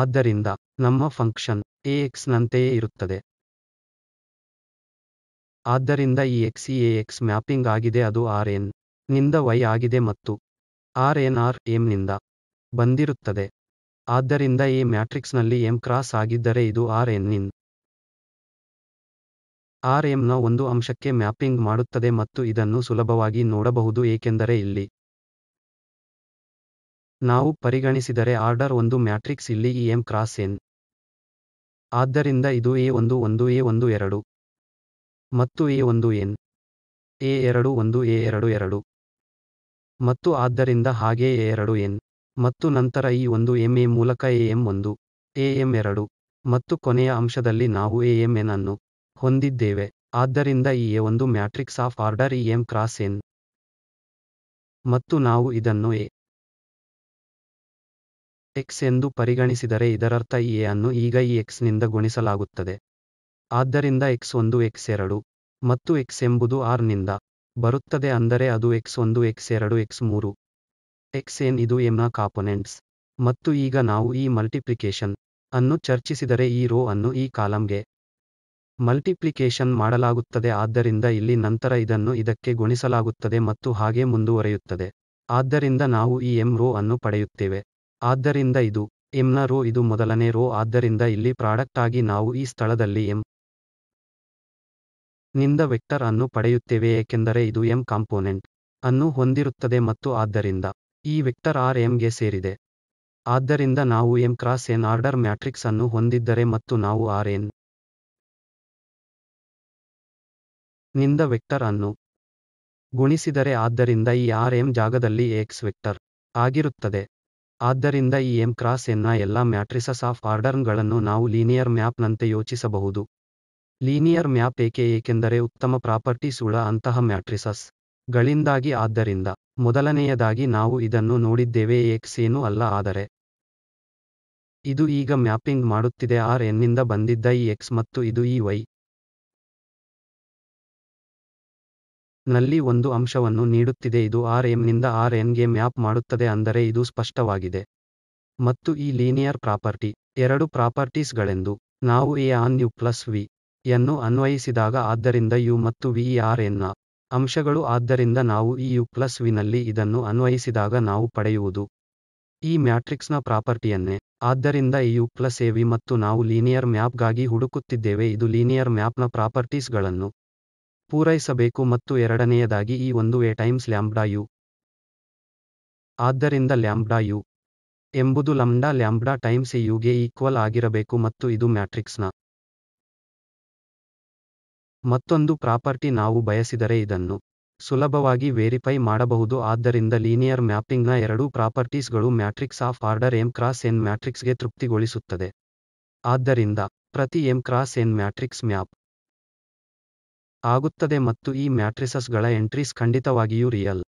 ಆದ್ದರಿಂದ ನಮ್ಮ ಫಂಕ್ಷನ್ ಎ ಎಕ್ಸ್ನಂತೆಯೇ ಇರುತ್ತದೆ ಆದ್ದರಿಂದ ಈ ಎಕ್ಸ್ ಇ ಎಕ್ಸ್ ಮ್ಯಾಪಿಂಗ್ ಆಗಿದೆ ಅದು ಆರ್ ಎನ್ ನಿಂದ ವೈ ಆಗಿದೆ ಮತ್ತು ಆರ್ ಎನ್ ಆರ್ ನಿಂದ ಬಂದಿರುತ್ತದೆ ಆದ್ದರಿಂದ ಎ ಮ್ಯಾಟ್ರಿಕ್ಸ್ನಲ್ಲಿ ಎಂ ಕ್ರಾಸ್ ಆಗಿದ್ದರೆ ಇದು ಆರ್ ಇನ್ ಆರ್ ಎಂನ ಒಂದು ಅಂಶಕ್ಕೆ ಮ್ಯಾಪಿಂಗ್ ಮಾಡುತ್ತದೆ ಮತ್ತು ಇದನ್ನು ಸುಲಭವಾಗಿ ನೋಡಬಹುದು ಏಕೆಂದರೆ ಇಲ್ಲಿ ನಾವು ಪರಿಗಣಿಸಿದರೆ ಆರ್ಡರ್ ಒಂದು ಮ್ಯಾಟ್ರಿಕ್ಸ್ ಇಲ್ಲಿ ಈ ಎಂ ಕ್ರಾಸ್ ಎನ್ ಆದ್ದರಿಂದ ಇದು ಎ ಒಂದು ಒಂದು ಎ ಒಂದು ಎರಡು ಮತ್ತು ಎ ಒಂದು ಎನ್ ಎ ಎರಡು ಒಂದು ಎ ಎರಡು ಎರಡು ಮತ್ತು ಆದ್ದರಿಂದ ಹಾಗೆ ಎ ಎರಡು ಎನ್ ಮತ್ತು ನಂತರ ಈ ಒಂದು ಎಂಎ ಮೂಲಕ ಎಎಂ ಒಂದು ಎಎಂ ಎರಡು ಮತ್ತು ಕೊನೆಯ ಅಂಶದಲ್ಲಿ ನಾವು ಎಎಂಎನ್ ಅನ್ನು ಹೊಂದಿದ್ದೇವೆ ಆದ್ದರಿಂದ ಈ ಎ ಒಂದು ಮ್ಯಾಟ್ರಿಕ್ಸ್ ಆಫ್ ಆರ್ಡರ್ ಇ ಎಂ ಕ್ರಾಸ್ ಎನ್ ಮತ್ತು ನಾವು ಇದನ್ನು ಎ ಎಕ್ಸ್ ಎಂದು ಪರಿಗಣಿಸಿದರೆ ಇದರರ್ಥ ಈ ಎ ಅನ್ನು ಈಗ ಈ ಎಕ್ಸ್ನಿಂದ ಗುಣಿಸಲಾಗುತ್ತದೆ ಆದ್ದರಿಂದ ಎಕ್ಸ್ ಒಂದು ಎಕ್ಸ್ ಎರಡು ಮತ್ತು ಎಕ್ಸ್ ಎಂಬುದು ಆರ್ನಿಂದ ಬರುತ್ತದೆ ಅಂದರೆ ಅದು ಎಕ್ಸ್ ಒಂದು ಎಕ್ಸ್ ಎರಡು ಎಕ್ಸ್ ಮೂರು ಎಕ್ಸ್ ಏನ್ ಇದು ಎಂನ ಕಾಂಪೊನೆಂಟ್ಸ್ ಮತ್ತು ಈಗ ನಾವು ಈ ಮಲ್ಟಿಪ್ಲಿಕೇಶನ್ ಅನ್ನು ಚರ್ಚಿಸಿದರೆ ಈ ರೋ ಅನ್ನು ಈ ಕಾಲಂಗೆ ಮಲ್ಟಿಪ್ಲಿಕೇಶನ್ ಮಾಡಲಾಗುತ್ತದೆ ಆದ್ದರಿಂದ ಇಲ್ಲಿ ನಂತರ ಇದನ್ನು ಇದಕ್ಕೆ ಗುಣಿಸಲಾಗುತ್ತದೆ ಮತ್ತು ಹಾಗೆ ಮುಂದುವರೆಯುತ್ತದೆ ಆದ್ದರಿಂದ ನಾವು ಈ ಎಂ ರೋ ಅನ್ನು ಪಡೆಯುತ್ತೇವೆ ಆದ್ದರಿಂದ ಇದು ಎಂನ ರೋ ಇದು ಮೊದಲನೇ ರೋ ಆದ್ದರಿಂದ ಇಲ್ಲಿ ಪ್ರಾಡಕ್ಟ್ ಆಗಿ ನಾವು ಈ ಸ್ಥಳದಲ್ಲಿ ಎಂ ನಿಂದ ವೆಕ್ಟರ್ ಅನ್ನು ಪಡೆಯುತ್ತೇವೆ ಏಕೆಂದರೆ ಇದು ಎಂ ಕಾಂಪೋನೆಂಟ್ ಅನ್ನು ಹೊಂದಿರುತ್ತದೆ ಮತ್ತು ಆದ್ದರಿಂದ ಈ ವೆಕ್ಟರ್ ಆರ್ ಎಂಗೆ ಸೇರಿದೆ ಆದ್ದರಿಂದ ನಾವು M cross N order matrix ಅನ್ನು ಹೊಂದಿದ್ದರೆ ಮತ್ತು ನಾವು ಆರ್ ಎನ್ ನಿಂದ ವೆಕ್ಟರ್ ಅನ್ನು ಗುಣಿಸಿದರೆ ಆದ್ದರಿಂದ ಈ ಆರ್ ಎಂ ಜಾಗದಲ್ಲಿ ಎಕ್ಸ್ ವೆಕ್ಟರ್ ಆಗಿರುತ್ತದೆ ಆದ್ದರಿಂದ ಈ ಎಂ ಕ್ರಾಸ್ ಎನ್ನ ಎಲ್ಲ ಮ್ಯಾಟ್ರಿಸಸ್ ಆಫ್ ಆರ್ಡರ್ಗಳನ್ನು ನಾವು ಲೀನಿಯರ್ ಮ್ಯಾಪ್ನಂತೆ ಯೋಚಿಸಬಹುದು ಲೀನಿಯರ್ ಮ್ಯಾಪ್ ಏಕೆ ಏಕೆಂದರೆ ಉತ್ತಮ ಪ್ರಾಪರ್ಟೀಸ್ ಉಳ ಅಂತಹ ಮ್ಯಾಟ್ರಿಸಸ್ ಗಳಿಂದಾಗಿ ಆದ್ದರಿಂದ ಮೊದಲನೆಯದಾಗಿ ನಾವು ಇದನ್ನು ನೋಡಿದ್ದೇವೆ ಎಕ್ಸ್ ಏನೂ ಅಲ್ಲ ಆದರೆ ಇದು ಈಗ ಮ್ಯಾಪಿಂಗ್ ಮಾಡುತ್ತಿದೆ ಆರ್ ಎನ್ನಿಂದ ಬಂದಿದ್ದ ಈ ಎಕ್ಸ್ ಮತ್ತು ಇದು ಈ ವೈ ನಲ್ಲಿ ಒಂದು ಅಂಶವನ್ನು ನೀಡುತ್ತಿದೆ ಇದು ಆರ್ ಎಂನಿಂದ ಆರ್ ಎನ್ಗೆ ಮ್ಯಾಪ್ ಮಾಡುತ್ತದೆ ಅಂದರೆ ಇದು ಸ್ಪಷ್ಟವಾಗಿದೆ ಮತ್ತು ಈ ಲೀನಿಯರ್ ಪ್ರಾಪರ್ಟಿ ಎರಡು ಪ್ರಾಪರ್ಟೀಸ್ಗಳೆಂದು ನಾವು A on U plus V ಯನ್ನು ಅನ್ವಯಿಸಿದಾಗ ಆದ್ದರಿಂದ ಯು ಮತ್ತು ವಿ ಈ ಆರ್ ಎನ್ನ ಅಂಶಗಳು ಆದ್ದರಿಂದ ನಾವು ಈ ಯು ಪ್ಲಸ್ ವಿನಲ್ಲಿ ಇದನ್ನು ಅನ್ವಯಿಸಿದಾಗ ನಾವು ಪಡೆಯುವುದು ಈ ಮ್ಯಾಟ್ರಿಕ್ಸ್ನ ಪ್ರಾಪರ್ಟಿಯನ್ನೇ ಆದ್ದರಿಂದ ಈ ಯು ಪ್ಲಸ್ ಎ ವಿ ಮತ್ತು ನಾವು ಲೀನಿಯರ್ ಮ್ಯಾಪ್ಗಾಗಿ ಹುಡುಕುತ್ತಿದ್ದೇವೆ ಇದು ಲೀನಿಯರ್ ಮ್ಯಾಪ್ನ ಪ್ರಾಪರ್ಟೀಸ್ಗಳನ್ನು ಪೂರೈಸಬೇಕು ಮತ್ತು ಎರಡನೆಯದಾಗಿ ಈ ಒಂದು ಎ ಟೈಮ್ಸ್ ಲ್ಯಾಂಬ್ಡಾ ಯು ಆದ್ದರಿಂದ ಲ್ಯಾಂಬ್ಡಾ ಯು ಎಂಬುದು ಲಂಡಾ ಲ್ಯಾಂಬ್ಡಾ ಟೈಮ್ಸ್ ಎ ಯುಗೆ ಈಕ್ವಲ್ ಆಗಿರಬೇಕು ಮತ್ತು ಇದು ಮ್ಯಾಟ್ರಿಕ್ಸ್ನ ಮತ್ತೊಂದು ಪ್ರಾಪರ್ಟಿ ನಾವು ಬಯಸಿದರೆ ಇದನ್ನು ಸುಲಭವಾಗಿ ವೇರಿಫೈ ಮಾಡಬಹುದು ಆದ್ದರಿಂದ ಲೀನಿಯರ್ ಮ್ಯಾಪಿಂಗ್ನ ಎರಡೂ ಪ್ರಾಪರ್ಟೀಸ್ಗಳು matrix of order M cross N ಮ್ಯಾಟ್ರಿಕ್ಸ್ಗೆ ತೃಪ್ತಿಗೊಳಿಸುತ್ತದೆ ಆದ್ದರಿಂದ ಪ್ರತಿ M cross N matrix map ಆಗುತ್ತದೆ ಮತ್ತು ಈ ಮ್ಯಾಟ್ರಿಸಸ್ಗಳ ಎಂಟ್ರೀಸ್ ಖಂಡಿತವಾಗಿಯೂ ರಿಯಲ್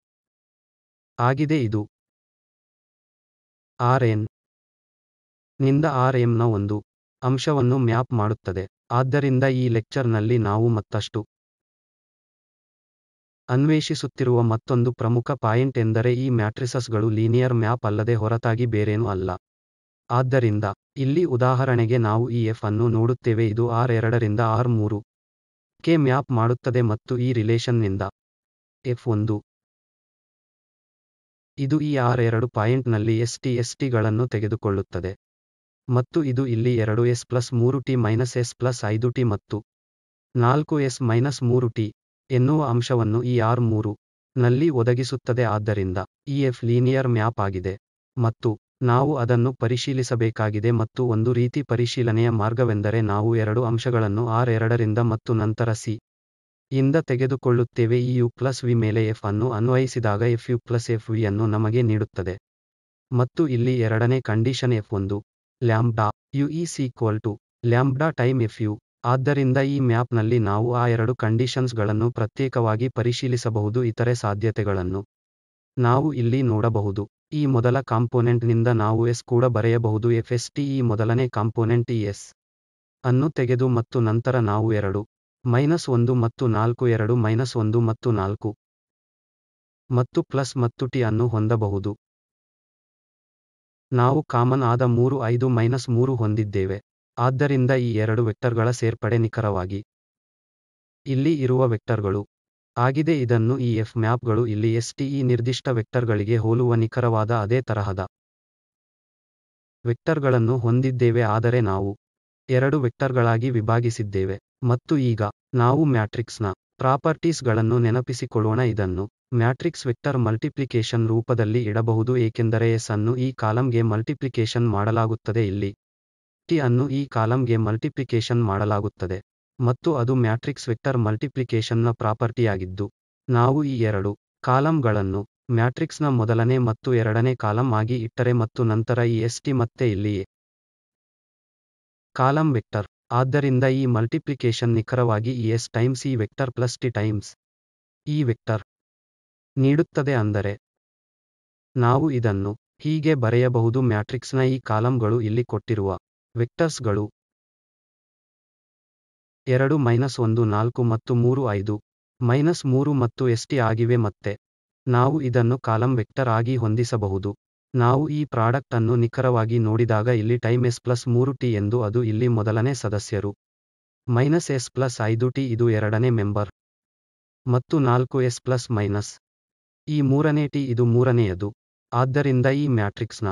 ಆಗಿದೆ ಇದು ಆರ್ ಎನ್ ನಿಂದ ಆರ್ ಎಂನ ಒಂದು ಅಂಶವನ್ನು ಮ್ಯಾಪ್ ಮಾಡುತ್ತದೆ ಆದ್ದರಿಂದ ಈ ಲೆಕ್ಚರ್ನಲ್ಲಿ ನಾವು ಮತ್ತಷ್ಟು ಅನ್ವೇಷಿಸುತ್ತಿರುವ ಮತ್ತೊಂದು ಪ್ರಮುಖ ಪಾಯಿಂಟ್ ಎಂದರೆ ಈ ಮ್ಯಾಟ್ರಿಸಸ್ಗಳು ಲೀನಿಯರ್ ಮ್ಯಾಪ್ ಅಲ್ಲದೆ ಹೊರತಾಗಿ ಬೇರೇನೂ ಅಲ್ಲ ಆದ್ದರಿಂದ ಇಲ್ಲಿ ಉದಾಹರಣೆಗೆ ನಾವು ಈ ಎಫ್ ಅನ್ನು ನೋಡುತ್ತೇವೆ ಇದು ಆರ್ ಎರಡರಿಂದ ಆರ್ ಮೂರು ಕೆ ಮ್ಯಾಪ್ ಮಾಡುತ್ತದೆ ಮತ್ತು ಈ ರಿಲೇಶನ್ನಿಂದ ಎಫ್ ಒಂದು ಇದು ಈ ಆರ್ ಎರಡು ಪಾಯಿಂಟ್ನಲ್ಲಿ ಎಸ್ ಟಿ ಎಸ್ ಟಿಗಳನ್ನು ತೆಗೆದುಕೊಳ್ಳುತ್ತದೆ ಮತ್ತು ಇದು ಇಲ್ಲಿ ಎರಡು ಎಸ್ ಪ್ಲಸ್ ಮೂರು ಟಿ ಮೈನಸ್ ಎಸ್ ಪ್ಲಸ್ ಐದು ಟಿ ಮತ್ತು ನಾಲ್ಕು ಎಸ್ ಮೈನಸ್ ಮೂರು ಟಿ ಎನ್ನುವ ಅಂಶವನ್ನು ಈ ಆರ್ ಮೂರು ನಲ್ಲಿ ಒದಗಿಸುತ್ತದೆ ಆದ್ದರಿಂದ ಈ ಎಫ್ ಲೀನಿಯರ್ ಮ್ಯಾಪ್ ಆಗಿದೆ ಮತ್ತು ನಾವು ಅದನ್ನು ಪರಿಶೀಲಿಸಬೇಕಾಗಿದೆ ಮತ್ತು ಒಂದು ರೀತಿ ಪರಿಶೀಲನೆಯ ಮಾರ್ಗವೆಂದರೆ ನಾವು ಎರಡು ಅಂಶಗಳನ್ನು ಆರ್ ಎರಡರಿಂದ ಮತ್ತು ನಂತರ ಸಿ ಇಂದ ತೆಗೆದುಕೊಳ್ಳುತ್ತೇವೆ ಈ ಯು ಪ್ಲಸ್ ವಿ ಮೇಲೆ ಎಫ್ ಅನ್ನು ಅನ್ವಯಿಸಿದಾಗ F U plus F V ಅನ್ನು ನಮಗೆ ನೀಡುತ್ತದೆ ಮತ್ತು ಇಲ್ಲಿ ಎರಡನೇ ಕಂಡೀಷನ್ ಎಫ್ ಒಂದು lambda U is equal to lambda time F U ಆದ್ದರಿಂದ ಈ ಮ್ಯಾಪ್ನಲ್ಲಿ ನಾವು ಆ ಎರಡು ಕಂಡೀಷನ್ಸ್ಗಳನ್ನು ಪ್ರತ್ಯೇಕವಾಗಿ ಪರಿಶೀಲಿಸಬಹುದು ಇತರೆ ಸಾಧ್ಯತೆಗಳನ್ನು ನಾವು ಇಲ್ಲಿ ನೋಡಬಹುದು ಈ ಮೊದಲ ಕಾಂಪೊನೆಂಟ್ನಿಂದ ನಾವು ಎಸ್ ಕೂಡ ಬರೆಯಬಹುದು ಎಫ್ ಎಸ್ ಟಿ ಈ ಮೊದಲನೇ ಕಾಂಪೊನೆಂಟ್ ಇ ಎಸ್ ಅನ್ನು ತೆಗೆದು ಮತ್ತು ನಂತರ ನಾವು ಎರಡು ಮೈನಸ್ ಒಂದು ಮತ್ತು ನಾಲ್ಕು ಎರಡು ಮೈನಸ್ ಒಂದು ಮತ್ತು ನಾಲ್ಕು ಮತ್ತು ಪ್ಲಸ್ ಮತ್ತು ಟಿ ಅನ್ನು ಹೊಂದಬಹುದು ನಾವು ಕಾಮನ್ ಆದ ಮೂರು ಐದು ಮೈನಸ್ ಮೂರು ಹೊಂದಿದ್ದೇವೆ ಆದ್ದರಿಂದ ಈ ಎರಡು ವೆಕ್ಟರ್ಗಳ ಸೇರ್ಪಡೆ ನಿಖರವಾಗಿ ಇಲ್ಲಿ ಇರುವ ವೆಕ್ಟರ್ಗಳು ಆಗಿದೆ ಇದನ್ನು ಈ ಎಫ್ ಮ್ಯಾಪ್ಗಳು ಇಲ್ಲಿ ಎಸ್ ಟಿ ಈ ನಿರ್ದಿಷ್ಟ ವೆಕ್ಟರ್ಗಳಿಗೆ ಹೋಲುವ ನಿಖರವಾದ ಅದೇ ತರಹದ ವೆಕ್ಟರ್ಗಳನ್ನು ಹೊಂದಿದ್ದೇವೆ ಆದರೆ ನಾವು ಎರಡು ವೆಕ್ಟರ್ಗಳಾಗಿ ವಿಭಾಗಿಸಿದ್ದೇವೆ ಮತ್ತು ಈಗ ನಾವು ಮ್ಯಾಟ್ರಿಕ್ಸ್ನ ಪ್ರಾಪರ್ಟೀಸ್ಗಳನ್ನು ನೆನಪಿಸಿಕೊಳ್ಳೋಣ ಇದನ್ನು ಮ್ಯಾಟ್ರಿಕ್ಸ್ ವೆಕ್ಟರ್ ಮಲ್ಟಿಪ್ಲಿಕೇಶನ್ ರೂಪದಲ್ಲಿ ಇಡಬಹುದು ಏಕೆಂದರೆ ಎಸ್ ಅನ್ನು ಈ ಕಾಲಂಗೆ ಮಲ್ಟಿಪ್ಲಿಕೇಶನ್ ಮಾಡಲಾಗುತ್ತದೆ ಇಲ್ಲಿ ಟಿ ಅನ್ನು ಈ ಕಾಲಂಗೆ ಮಲ್ಟಿಪ್ಲಿಕೇಶನ್ ಮಾಡಲಾಗುತ್ತದೆ ಮತ್ತು ಅದು ಮ್ಯಾಟ್ರಿಕ್ಸ್ ವೆಕ್ಟರ್ ಮಲ್ಟಿಪ್ಲಿಕೇಶನ್ನ ಪ್ರಾಪರ್ಟಿಯಾಗಿದ್ದು ನಾವು ಈ ಎರಡು ಮ್ಯಾಟ್ರಿಕ್ಸ್ ಮ್ಯಾಟ್ರಿಕ್ಸ್ನ ಮೊದಲನೇ ಮತ್ತು ಎರಡನೇ ಕಾಲಂ ಆಗಿ ಇಟ್ಟರೆ ಮತ್ತು ನಂತರ ಈ ಎಸ್ ಟಿ ಮತ್ತೆ ಇಲ್ಲಿಯೇ ಕಾಲಂ ವೆಕ್ಟರ್ ಆದ್ದರಿಂದ ಈ ಮಲ್ಟಿಪ್ಲಿಕೇಶನ್ ನಿಖರವಾಗಿ ಈ ಎಸ್ ಟೈಮ್ಸ್ ಈ ವೆಕ್ಟರ್ ಪ್ಲಸ್ ಟಿ ಟೈಮ್ಸ್ ಈ ವೆಕ್ಟರ್ ನೀಡುತ್ತದೆ ಅಂದರೆ ನಾವು ಇದನ್ನು ಹೀಗೆ ಬರೆಯಬಹುದು ಮ್ಯಾಟ್ರಿಕ್ಸ್ನ ಈ ಕಾಲಂಗಳು ಇಲ್ಲಿ ಕೊಟ್ಟಿರುವ ವೆಕ್ಟರ್ಸ್ಗಳು ಎರಡು ಮೈನಸ್ ಒಂದು ನಾಲ್ಕು ಮತ್ತು ಮೂರು ಐದು ಮೈನಸ್ ಮೂರು ಮತ್ತು ಎಸ್ ಟಿ ಆಗಿವೆ ಮತ್ತೆ ನಾವು ಇದನ್ನು ಕಾಲಂ ವೆಕ್ಟರ್ ಆಗಿ ಹೊಂದಿಸಬಹುದು ನಾವು ಈ ಪ್ರಾಡಕ್ಟ್ ಅನ್ನು ನಿಖರವಾಗಿ ನೋಡಿದಾಗ ಇಲ್ಲಿ ಟೈಮ್ ಎಸ್ ಪ್ಲಸ್ ಮೂರು ಟಿ ಎಂದು ಅದು ಇಲ್ಲಿ ಮೊದಲನೇ ಸದಸ್ಯರು ಮೈನಸ್ ಎಸ್ ಪ್ಲಸ್ ಐದು ಟಿ ಇದು ಎರಡನೇ ಮೆಂಬರ್ ಮತ್ತು ನಾಲ್ಕು ಎಸ್ ಪ್ಲಸ್ ಮೈನಸ್ ಈ ಮೂರನೇ ಟಿ ಇದು ಮೂರನೆಯದು ಆದ್ದರಿಂದ ಈ ಮ್ಯಾಟ್ರಿಕ್ಸ್ನ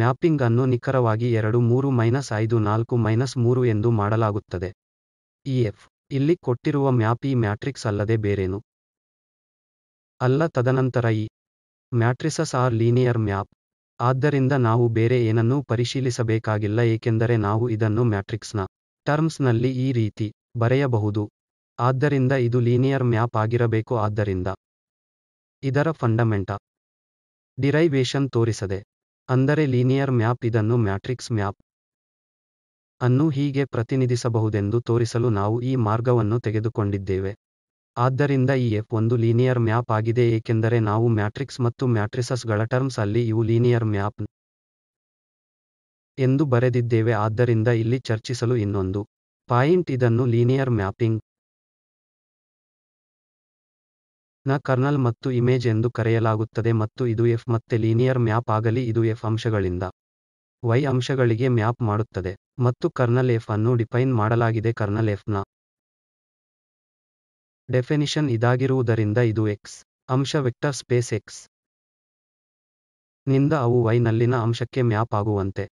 ಮ್ಯಾಪಿಂಗ್ ಅನ್ನು ನಿಖರವಾಗಿ ಎರಡು ಮೂರು ಮೈನಸ್ ಐದು ನಾಲ್ಕು ಮೈನಸ್ ಮೂರು ಎಂದು ಮಾಡಲಾಗುತ್ತದೆ ಈ ಎಫ್ ಇಲ್ಲಿ ಕೊಟ್ಟಿರುವ ಮ್ಯಾಪ್ ಈ ಮ್ಯಾಟ್ರಿಕ್ಸ್ ಅಲ್ಲದೆ ಬೇರೇನು ಅಲ್ಲ ತದನಂತರ ಈ ಮ್ಯಾಟ್ರಿಸಸ್ ಆರ್ ಲೀನಿಯರ್ ಮ್ಯಾಪ್ ಆದ್ದರಿಂದ ನಾವು ಬೇರೆ ಏನನ್ನೂ ಪರಿಶೀಲಿಸಬೇಕಾಗಿಲ್ಲ ಏಕೆಂದರೆ ನಾವು ಇದನ್ನು ಮ್ಯಾಟ್ರಿಕ್ಸ್ನ ಟರ್ಮ್ಸ್ನಲ್ಲಿ ಈ ರೀತಿ ಬರೆಯಬಹುದು ಆದ್ದರಿಂದ ಇದು ಲೀನಿಯರ್ ಮ್ಯಾಪ್ ಆಗಿರಬೇಕು ಆದ್ದರಿಂದ ಇದರ ಫಂಡಮೆಂಟ ಡಿರೈವೇಶನ್ ತೋರಿಸದೆ ಅಂದರೆ ಲೀನಿಯರ್ ಮ್ಯಾಪ್ ಇದನ್ನು ಮ್ಯಾಟ್ರಿಕ್ಸ್ ಮ್ಯಾಪ್ ಅನ್ನು ಹೀಗೆ ಪ್ರತಿನಿಧಿಸಬಹುದೆಂದು ತೋರಿಸಲು ನಾವು ಈ ಮಾರ್ಗವನ್ನು ತೆಗೆದುಕೊಂಡಿದ್ದೇವೆ ಆದ್ದರಿಂದ ಈ ಎಫ್ ಒಂದು ಲೀನಿಯರ್ ಮ್ಯಾಪ್ ಆಗಿದೆ ಏಕೆಂದರೆ ನಾವು ಮ್ಯಾಟ್ರಿಕ್ಸ್ ಮತ್ತು ಮ್ಯಾಟ್ರಿಸಸ್ಗಳ ಟರ್ಮ್ಸ್ ಅಲ್ಲಿ ಇವು ಲೀನಿಯರ್ ಮ್ಯಾಪ್ ಎಂದು ಬರೆದಿದ್ದೇವೆ ಆದ್ದರಿಂದ ಇಲ್ಲಿ ಚರ್ಚಿಸಲು ಇನ್ನೊಂದು ಪಾಯಿಂಟ್ ಇದನ್ನು ಲೀನಿಯರ್ ಮ್ಯಾಪಿಂಗ್ ನ ಕರ್ನಲ್ ಮತ್ತು ಇಮೇಜ್ ಎಂದು ಕರೆಯಲಾಗುತ್ತದೆ ಮತ್ತು ಇದು ಎಫ್ ಮತ್ತೆ ಲೀನಿಯರ್ ಮ್ಯಾಪ್ ಆಗಲಿ ಇದು ಎಫ್ ಅಂಶಗಳಿಂದ ವೈ ಅಂಶಗಳಿಗೆ ಮ್ಯಾಪ್ ಮಾಡುತ್ತದೆ ಮತ್ತು ಕರ್ನಲ್ ಎಫ್ ಅನ್ನು ಡಿಫೈನ್ ಮಾಡಲಾಗಿದೆ ಕರ್ನಲ್ ಎಫ್ನ ಡೆಫಿನಿಷನ್ ಇದಾಗಿರುವುದರಿಂದ ಇದು ಎಕ್ಸ್ ಅಂಶ ವೆಕ್ಟರ್ ಸ್ಪೇಸ್ ಎಕ್ಸ್ ನಿಂದ ಅವು ವೈನಲ್ಲಿನ ಅಂಶಕ್ಕೆ ಮ್ಯಾಪ್ ಆಗುವಂತೆ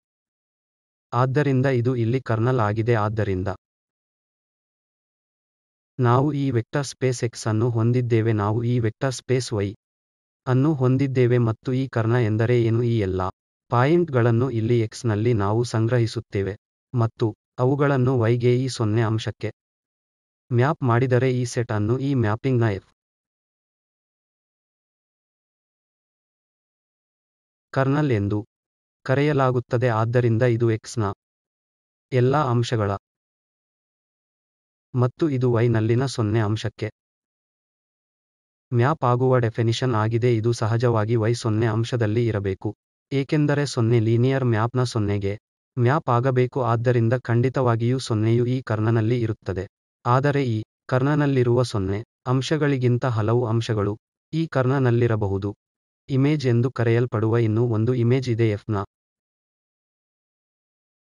ಆದ್ದರಿಂದ ಇದು ಇಲ್ಲಿ ಕರ್ನಲ್ ಆಗಿದೆ ಆದ್ದರಿಂದ ನಾವು ಈ ವೆಕ್ಟರ್ ಸ್ಪೇಸ್ ಎಕ್ಸ್ ಅನ್ನು ಹೊಂದಿದ್ದೇವೆ ನಾವು ಈ ವೆಕ್ಟರ್ ಸ್ಪೇಸ್ ವೈ ಅನ್ನು ಹೊಂದಿದ್ದೇವೆ ಮತ್ತು ಈ ಕರ್ಣ ಎಂದರೆ ಏನು ಈ ಎಲ್ಲ ಪಾಯಿಂಟ್ಗಳನ್ನು ಇಲ್ಲಿ ಎಕ್ಸ್ನಲ್ಲಿ ನಾವು ಸಂಗ್ರಹಿಸುತ್ತೇವೆ ಮತ್ತು ಅವುಗಳನ್ನು ವೈಗೆ ಈ ಸೊನ್ನೆ ಅಂಶಕ್ಕೆ ಮ್ಯಾಪ್ ಮಾಡಿದರೆ ಈ ಸೆಟ್ ಅನ್ನು ಈ ಮ್ಯಾಪಿಂಗ್ನ ಎಫ್ ಕರ್ನಲ್ ಎಂದು ಕರೆಯಲಾಗುತ್ತದೆ ಆದ್ದರಿಂದ ಇದು ಎಕ್ಸ್ನ ಎಲ್ಲ ಅಂಶಗಳ ಮತ್ತು ಇದು y ನಲ್ಲಿನ ಸೊನ್ನೆ ಅಂಶಕ್ಕೆ ಮ್ಯಾಪ್ ಆಗುವ ಡೆಫಿನಿಷನ್ ಆಗಿದೆ ಇದು ಸಹಜವಾಗಿ ವೈ ಸೊನ್ನೆ ಅಂಶದಲ್ಲಿ ಇರಬೇಕು ಏಕೆಂದರೆ ಸೊನ್ನೆ ಲೀನಿಯರ್ ಮ್ಯಾಪ್ನ ಸೊನ್ನೆಗೆ ಮ್ಯಾಪ್ ಆಗಬೇಕು ಆದ್ದರಿಂದ ಖಂಡಿತವಾಗಿಯೂ ಸೊನ್ನೆಯು ಈ ಕರ್ಣನಲ್ಲಿ ಇರುತ್ತದೆ ಆದರೆ ಈ ಕರ್ಣನಲ್ಲಿರುವ ಸೊನ್ನೆ ಅಂಶಗಳಿಗಿಂತ ಹಲವು ಅಂಶಗಳು ಈ ಕರ್ಣನಲ್ಲಿರಬಹುದು ಇಮೇಜ್ ಎಂದು ಕರೆಯಲ್ಪಡುವ ಇನ್ನೂ ಒಂದು ಇಮೇಜ್ ಇದೆ ಎಫ್ನ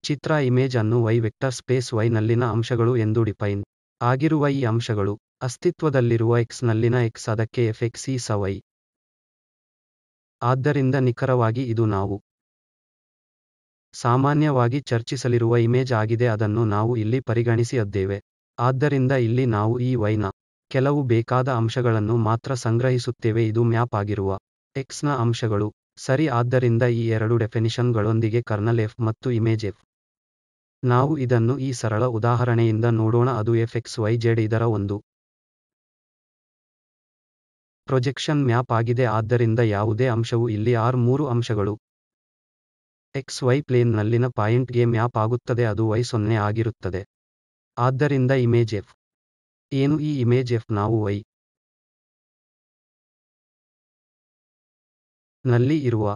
ಚಿತ್ರ ಇಮೇಜ್ ಅನ್ನು ವೈ ವೆಕ್ಟರ್ ಸ್ಪೇಸ್ ವೈ ನಲ್ಲಿನ ಅಂಶಗಳು ಎಂದು ಡಿಫೈನ್ ಆಗಿರುವ ಈ ಅಂಶಗಳು ಅಸ್ತಿತ್ವದಲ್ಲಿರುವ ಎಕ್ಸ್ ನಲ್ಲಿನ ಎಕ್ಸ್ ಅದಕ್ಕೆ ಎಫ್ ಎಕ್ಸ್ ಈ ಸವೈ ಆದ್ದರಿಂದ ನಿಖರವಾಗಿ ಇದು ನಾವು ಸಾಮಾನ್ಯವಾಗಿ ಚರ್ಚಿಸಲಿರುವ ಇಮೇಜ್ ಆಗಿದೆ ಅದನ್ನು ನಾವು ಇಲ್ಲಿ ಅದ್ದೇವೆ ಆದ್ದರಿಂದ ಇಲ್ಲಿ ನಾವು ಈ ವೈನ ಕೆಲವು ಬೇಕಾದ ಅಂಶಗಳನ್ನು ಮಾತ್ರ ಸಂಗ್ರಹಿಸುತ್ತೇವೆ ಇದು ಮ್ಯಾಪ್ ಆಗಿರುವ ಎಕ್ಸ್ನ ಅಂಶಗಳು ಸರಿ ಆದ್ದರಿಂದ ಈ ಎರಡು ಡೆಫಿನಿಷನ್ಗಳೊಂದಿಗೆ ಕರ್ನಲ್ ಎಫ್ ಮತ್ತು ಇಮೇಜ್ ಎಫ್ ನಾವು ಇದನ್ನು ಈ ಸರಳ ಉದಾಹರಣೆಯಿಂದ ನೋಡೋಣ ಅದು ಎಫ್ ಎಕ್ಸ್ ವೈ ಜೆಡ್ ಇದರ ಒಂದು ಪ್ರೊಜೆಕ್ಷನ್ ಮ್ಯಾಪ್ ಆಗಿದೆ ಆದ್ದರಿಂದ ಯಾವುದೇ ಅಂಶವು ಇಲ್ಲಿ ಆರ್ ಮೂರು ಅಂಶಗಳು ಎಕ್ಸ್ ವೈ ಪ್ಲೇನ್ನಲ್ಲಿನ ಪಾಯಿಂಟ್ಗೆ ಮ್ಯಾಪ್ ಆಗುತ್ತದೆ ಅದು ವೈ ಸೊನ್ನೆ ಆಗಿರುತ್ತದೆ ಆದ್ದರಿಂದ ಇಮೇಜ್ ಎಫ್ ಏನು ಈ ಇಮೇಜ್ ಎಫ್ ನಾವು ವೈ ನಲ್ಲಿ ಇರುವ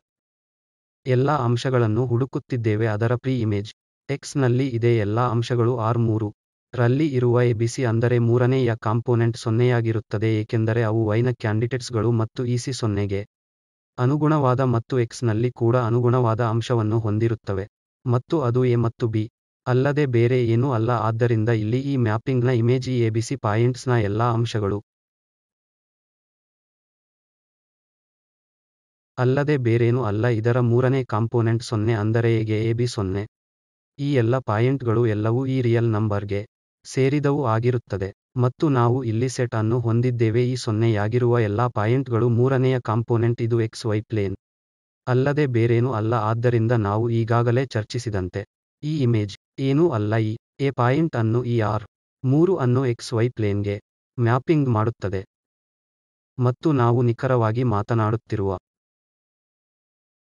ಎಲ್ಲ ಅಂಶಗಳನ್ನು ಹುಡುಕುತ್ತಿದ್ದೇವೆ ಅದರ ಪ್ರೀ ಇಮೇಜ್ ಎಕ್ಸ್ನಲ್ಲಿ ಇದೆ ಎಲ್ಲಾ ಅಂಶಗಳು ಆರ್ ಮೂರು ರಲ್ಲಿ ಇರುವ ಎಬಿಸಿ ಅಂದರೆ ಮೂರನೆಯ ಕಾಂಪೋನೆಂಟ್ ಸೊನ್ನೆಯಾಗಿರುತ್ತದೆ ಏಕೆಂದರೆ ಅವು ವೈನ ಕ್ಯಾಂಡಿಡೇಟ್ಸ್ಗಳು ಮತ್ತು ಇಸಿ e ಸೊನ್ನೆಗೆ ಅನುಗುಣವಾದ ಮತ್ತು ಎಕ್ಸ್ನಲ್ಲಿ ಕೂಡ ಅನುಗುಣವಾದ ಅಂಶವನ್ನು ಹೊಂದಿರುತ್ತವೆ ಮತ್ತು ಅದು ಎ ಮತ್ತು ಬಿ ಅಲ್ಲದೆ ಬೇರೆ ಏನೂ ಅಲ್ಲ ಆದ್ದರಿಂದ ಇಲ್ಲಿ ಈ ಮ್ಯಾಪಿಂಗ್ನ ಇಮೇಜ್ ಈ ಎಬಿಸಿ ಪಾಯಿಂಟ್ಸ್ನ ಎಲ್ಲ ಅಂಶಗಳು ಅಲ್ಲದೆ ಬೇರೇನೂ ಅಲ್ಲ ಇದರ ಮೂರನೇ ಕಾಂಪೋನೆಂಟ್ ಸೊನ್ನೆ ಅಂದರೆ ಎಗೆ ಬಿ ಸೊನ್ನೆ ಈ ಎಲ್ಲ ಪಾಯಿಂಟ್ಗಳು ಎಲ್ಲವೂ ಈ ರಿಯಲ್ ನಂಬರ್ಗೆ ಸೇರಿದವು ಆಗಿರುತ್ತದೆ ಮತ್ತು ನಾವು ಇಲ್ಲಿ ಸೆಟ್ ಅನ್ನು ಹೊಂದಿದ್ದೇವೆ ಈ ಸೊನ್ನೆಯಾಗಿರುವ ಎಲ್ಲಾ ಪಾಯಿಂಟ್ಗಳು ಮೂರನೆಯ ಕಾಂಪೋನೆಂಟ್ ಇದು ಎಕ್ಸ್ ವೈ ಪ್ಲೇನ್ ಅಲ್ಲದೆ ಬೇರೇನೂ ಅಲ್ಲ ಆದ್ದರಿಂದ ನಾವು ಈಗಾಗಲೇ ಚರ್ಚಿಸಿದಂತೆ ಈ ಇಮೇಜ್ ಏನೂ ಅಲ್ಲ ಈ ಎ ಪಾಯಿಂಟ್ ಅನ್ನು ಈ ಆರ್ ಮೂರು ಅನ್ನು ಎಕ್ಸ್ ವೈ ಪ್ಲೇನ್ಗೆ ಮ್ಯಾಪಿಂಗ್ ಮಾಡುತ್ತದೆ ಮತ್ತು ನಾವು ನಿಖರವಾಗಿ ಮಾತನಾಡುತ್ತಿರುವ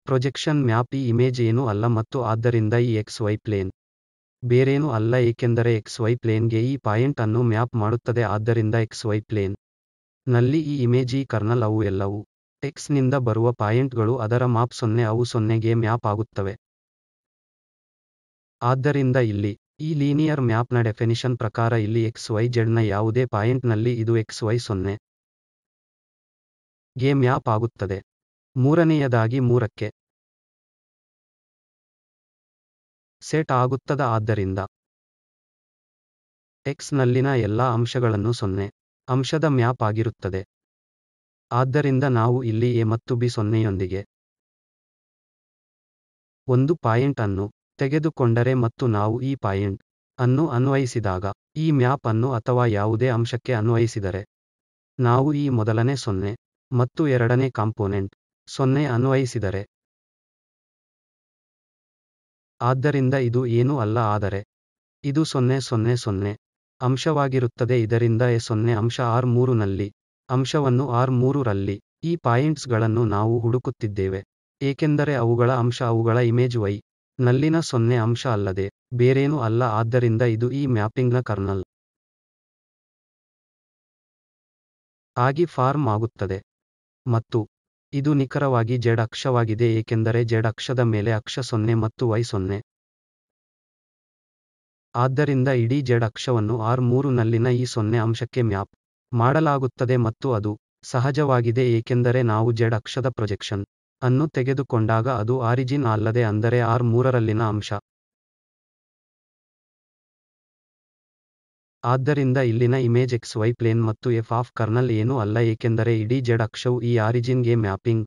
ಪ್ರೊಜೆಕ್ಷನ್ ಮ್ಯಾಪ್ ಈ ಇಮೇಜ್ ಏನೂ ಅಲ್ಲ ಮತ್ತು ಆದ್ದರಿಂದ ಈ ಎಕ್ಸ್ ವೈ ಪ್ಲೇನ್ ಬೇರೇನೂ ಅಲ್ಲ ಏಕೆಂದರೆ ಎಕ್ಸ್ ವೈ ಪ್ಲೇನ್ಗೆ ಈ ಪಾಯಿಂಟ್ ಅನ್ನು ಮ್ಯಾಪ್ ಮಾಡುತ್ತದೆ ಆದ್ದರಿಂದ ಎಕ್ಸ್ ವೈ ಪ್ಲೇನ್ ನಲ್ಲಿ ಈ ಇಮೇಜ್ ಈ ಕರ್ನಲ್ ಅವು ಎಲ್ಲವೂ ಎಕ್ಸ್ನಿಂದ ಬರುವ ಪಾಯಿಂಟ್ಗಳು ಅದರ ಮ್ಯಾಪ್ ಸೊನ್ನೆ ಅವು ಸೊನ್ನೆಗೆ ಮ್ಯಾಪ್ ಆಗುತ್ತವೆ ಆದ್ದರಿಂದ ಇಲ್ಲಿ ಈ ಲೀನಿಯರ್ ಮ್ಯಾಪ್ನ ಡೆಫಿನಿಷನ್ ಪ್ರಕಾರ ಇಲ್ಲಿ ಎಕ್ಸ್ ವೈ ಜೆಡ್ನ ಯಾವುದೇ ಪಾಯಿಂಟ್ನಲ್ಲಿ ಇದು ಎಕ್ಸ್ ವೈ ಸೊನ್ನೆ ಗೆ ಮ್ಯಾಪ್ ಆಗುತ್ತದೆ ಮೂರನೆಯದಾಗಿ ಮೂರಕ್ಕೆ ಸೆಟ್ ಆಗುತ್ತದ ಆದ್ದರಿಂದ ಎಕ್ಸ್ ನಲ್ಲಿನ ಎಲ್ಲಾ ಅಂಶಗಳನ್ನು ಸೊನ್ನೆ ಅಂಶದ ಮ್ಯಾಪ್ ಆಗಿರುತ್ತದೆ ಆದ್ದರಿಂದ ನಾವು ಇಲ್ಲಿ ಎ ಮತ್ತು ಬಿ ಸೊನ್ನೆಯೊಂದಿಗೆ ಒಂದು ಪಾಯಿಂಟ್ ಅನ್ನು ತೆಗೆದುಕೊಂಡರೆ ಮತ್ತು ನಾವು ಈ ಪಾಯಿಂಟ್ ಅನ್ನು ಅನ್ವಯಿಸಿದಾಗ ಈ ಮ್ಯಾಪ್ ಅನ್ನು ಅಥವಾ ಯಾವುದೇ ಅಂಶಕ್ಕೆ ಅನ್ವಯಿಸಿದರೆ ನಾವು ಈ ಮೊದಲನೇ ಸೊನ್ನೆ ಮತ್ತು ಎರಡನೇ ಕಾಂಪೋನೆಂಟ್ ಸೊನ್ನೆ ಅನ್ವಯಿಸಿದರೆ ಆದ್ದರಿಂದ ಇದು ಏನೂ ಅಲ್ಲ ಆದರೆ ಇದು ಸೊನ್ನೆ ಸೊನ್ನೆ ಸೊನ್ನೆ ಅಂಶವಾಗಿರುತ್ತದೆ ಇದರಿಂದ ಎ ಸೊನ್ನೆ ಅಂಶ ಆರ್ ಮೂರು ನಲ್ಲಿ ಅಂಶವನ್ನು ಆರ್ ಮೂರರಲ್ಲಿ ರಲ್ಲಿ ಈ ಪಾಯಿಂಟ್ಸ್ಗಳನ್ನು ನಾವು ಹುಡುಕುತ್ತಿದ್ದೇವೆ ಏಕೆಂದರೆ ಅವುಗಳ ಅಂಶ ಅವುಗಳ ಇಮೇಜ್ ವೈ ನಲ್ಲಿನ ಸೊನ್ನೆ ಅಂಶ ಅಲ್ಲದೆ ಬೇರೇನೂ ಅಲ್ಲ ಆದ್ದರಿಂದ ಇದು ಈ ಮ್ಯಾಪಿಂಗ್ನ ಕರ್ನಲ್ ಆಗಿ ಫಾರ್ಮ್ ಆಗುತ್ತದೆ ಮತ್ತು ಇದು ನಿಖರವಾಗಿ ಜೆಡ್ ಅಕ್ಷವಾಗಿದೆ ಏಕೆಂದರೆ ಜೆಡ್ ಅಕ್ಷದ ಮೇಲೆ ಅಕ್ಷ ಸೊನ್ನೆ ಮತ್ತು ವೈ ಸೊನ್ನೆ ಆದ್ದರಿಂದ ಇಡೀ ಜೆಡ್ ಅಕ್ಷವನ್ನು ಆರ್ ನಲ್ಲಿನ ಈ ಸೊನ್ನೆ ಅಂಶಕ್ಕೆ ಮ್ಯಾಪ್ ಮಾಡಲಾಗುತ್ತದೆ ಮತ್ತು ಅದು ಸಹಜವಾಗಿದೆ ಏಕೆಂದರೆ ನಾವು ಜೆಡ್ ಅಕ್ಷದ ಪ್ರೊಜೆಕ್ಷನ್ ಅನ್ನು ತೆಗೆದುಕೊಂಡಾಗ ಅದು ಆರಿಜಿನ್ ಅಲ್ಲದೆ ಅಂದರೆ ಆರ್ ಮೂರರಲ್ಲಿನ ಅಂಶ ಆದ್ದರಿಂದ ಇಲ್ಲಿನ ಇಮೇಜ್ ಎಕ್ಸ್ ವೈ ಪ್ಲೇನ್ ಮತ್ತು ಎಫ್ ಆಫ್ ಕರ್ನಲ್ ಏನೂ ಅಲ್ಲ ಏಕೆಂದರೆ ಇಡೀ ಜೆಡ್ ಅಕ್ಷವು ಈ ಆರಿಜಿನ್ಗೆ ಮ್ಯಾಪಿಂಗ್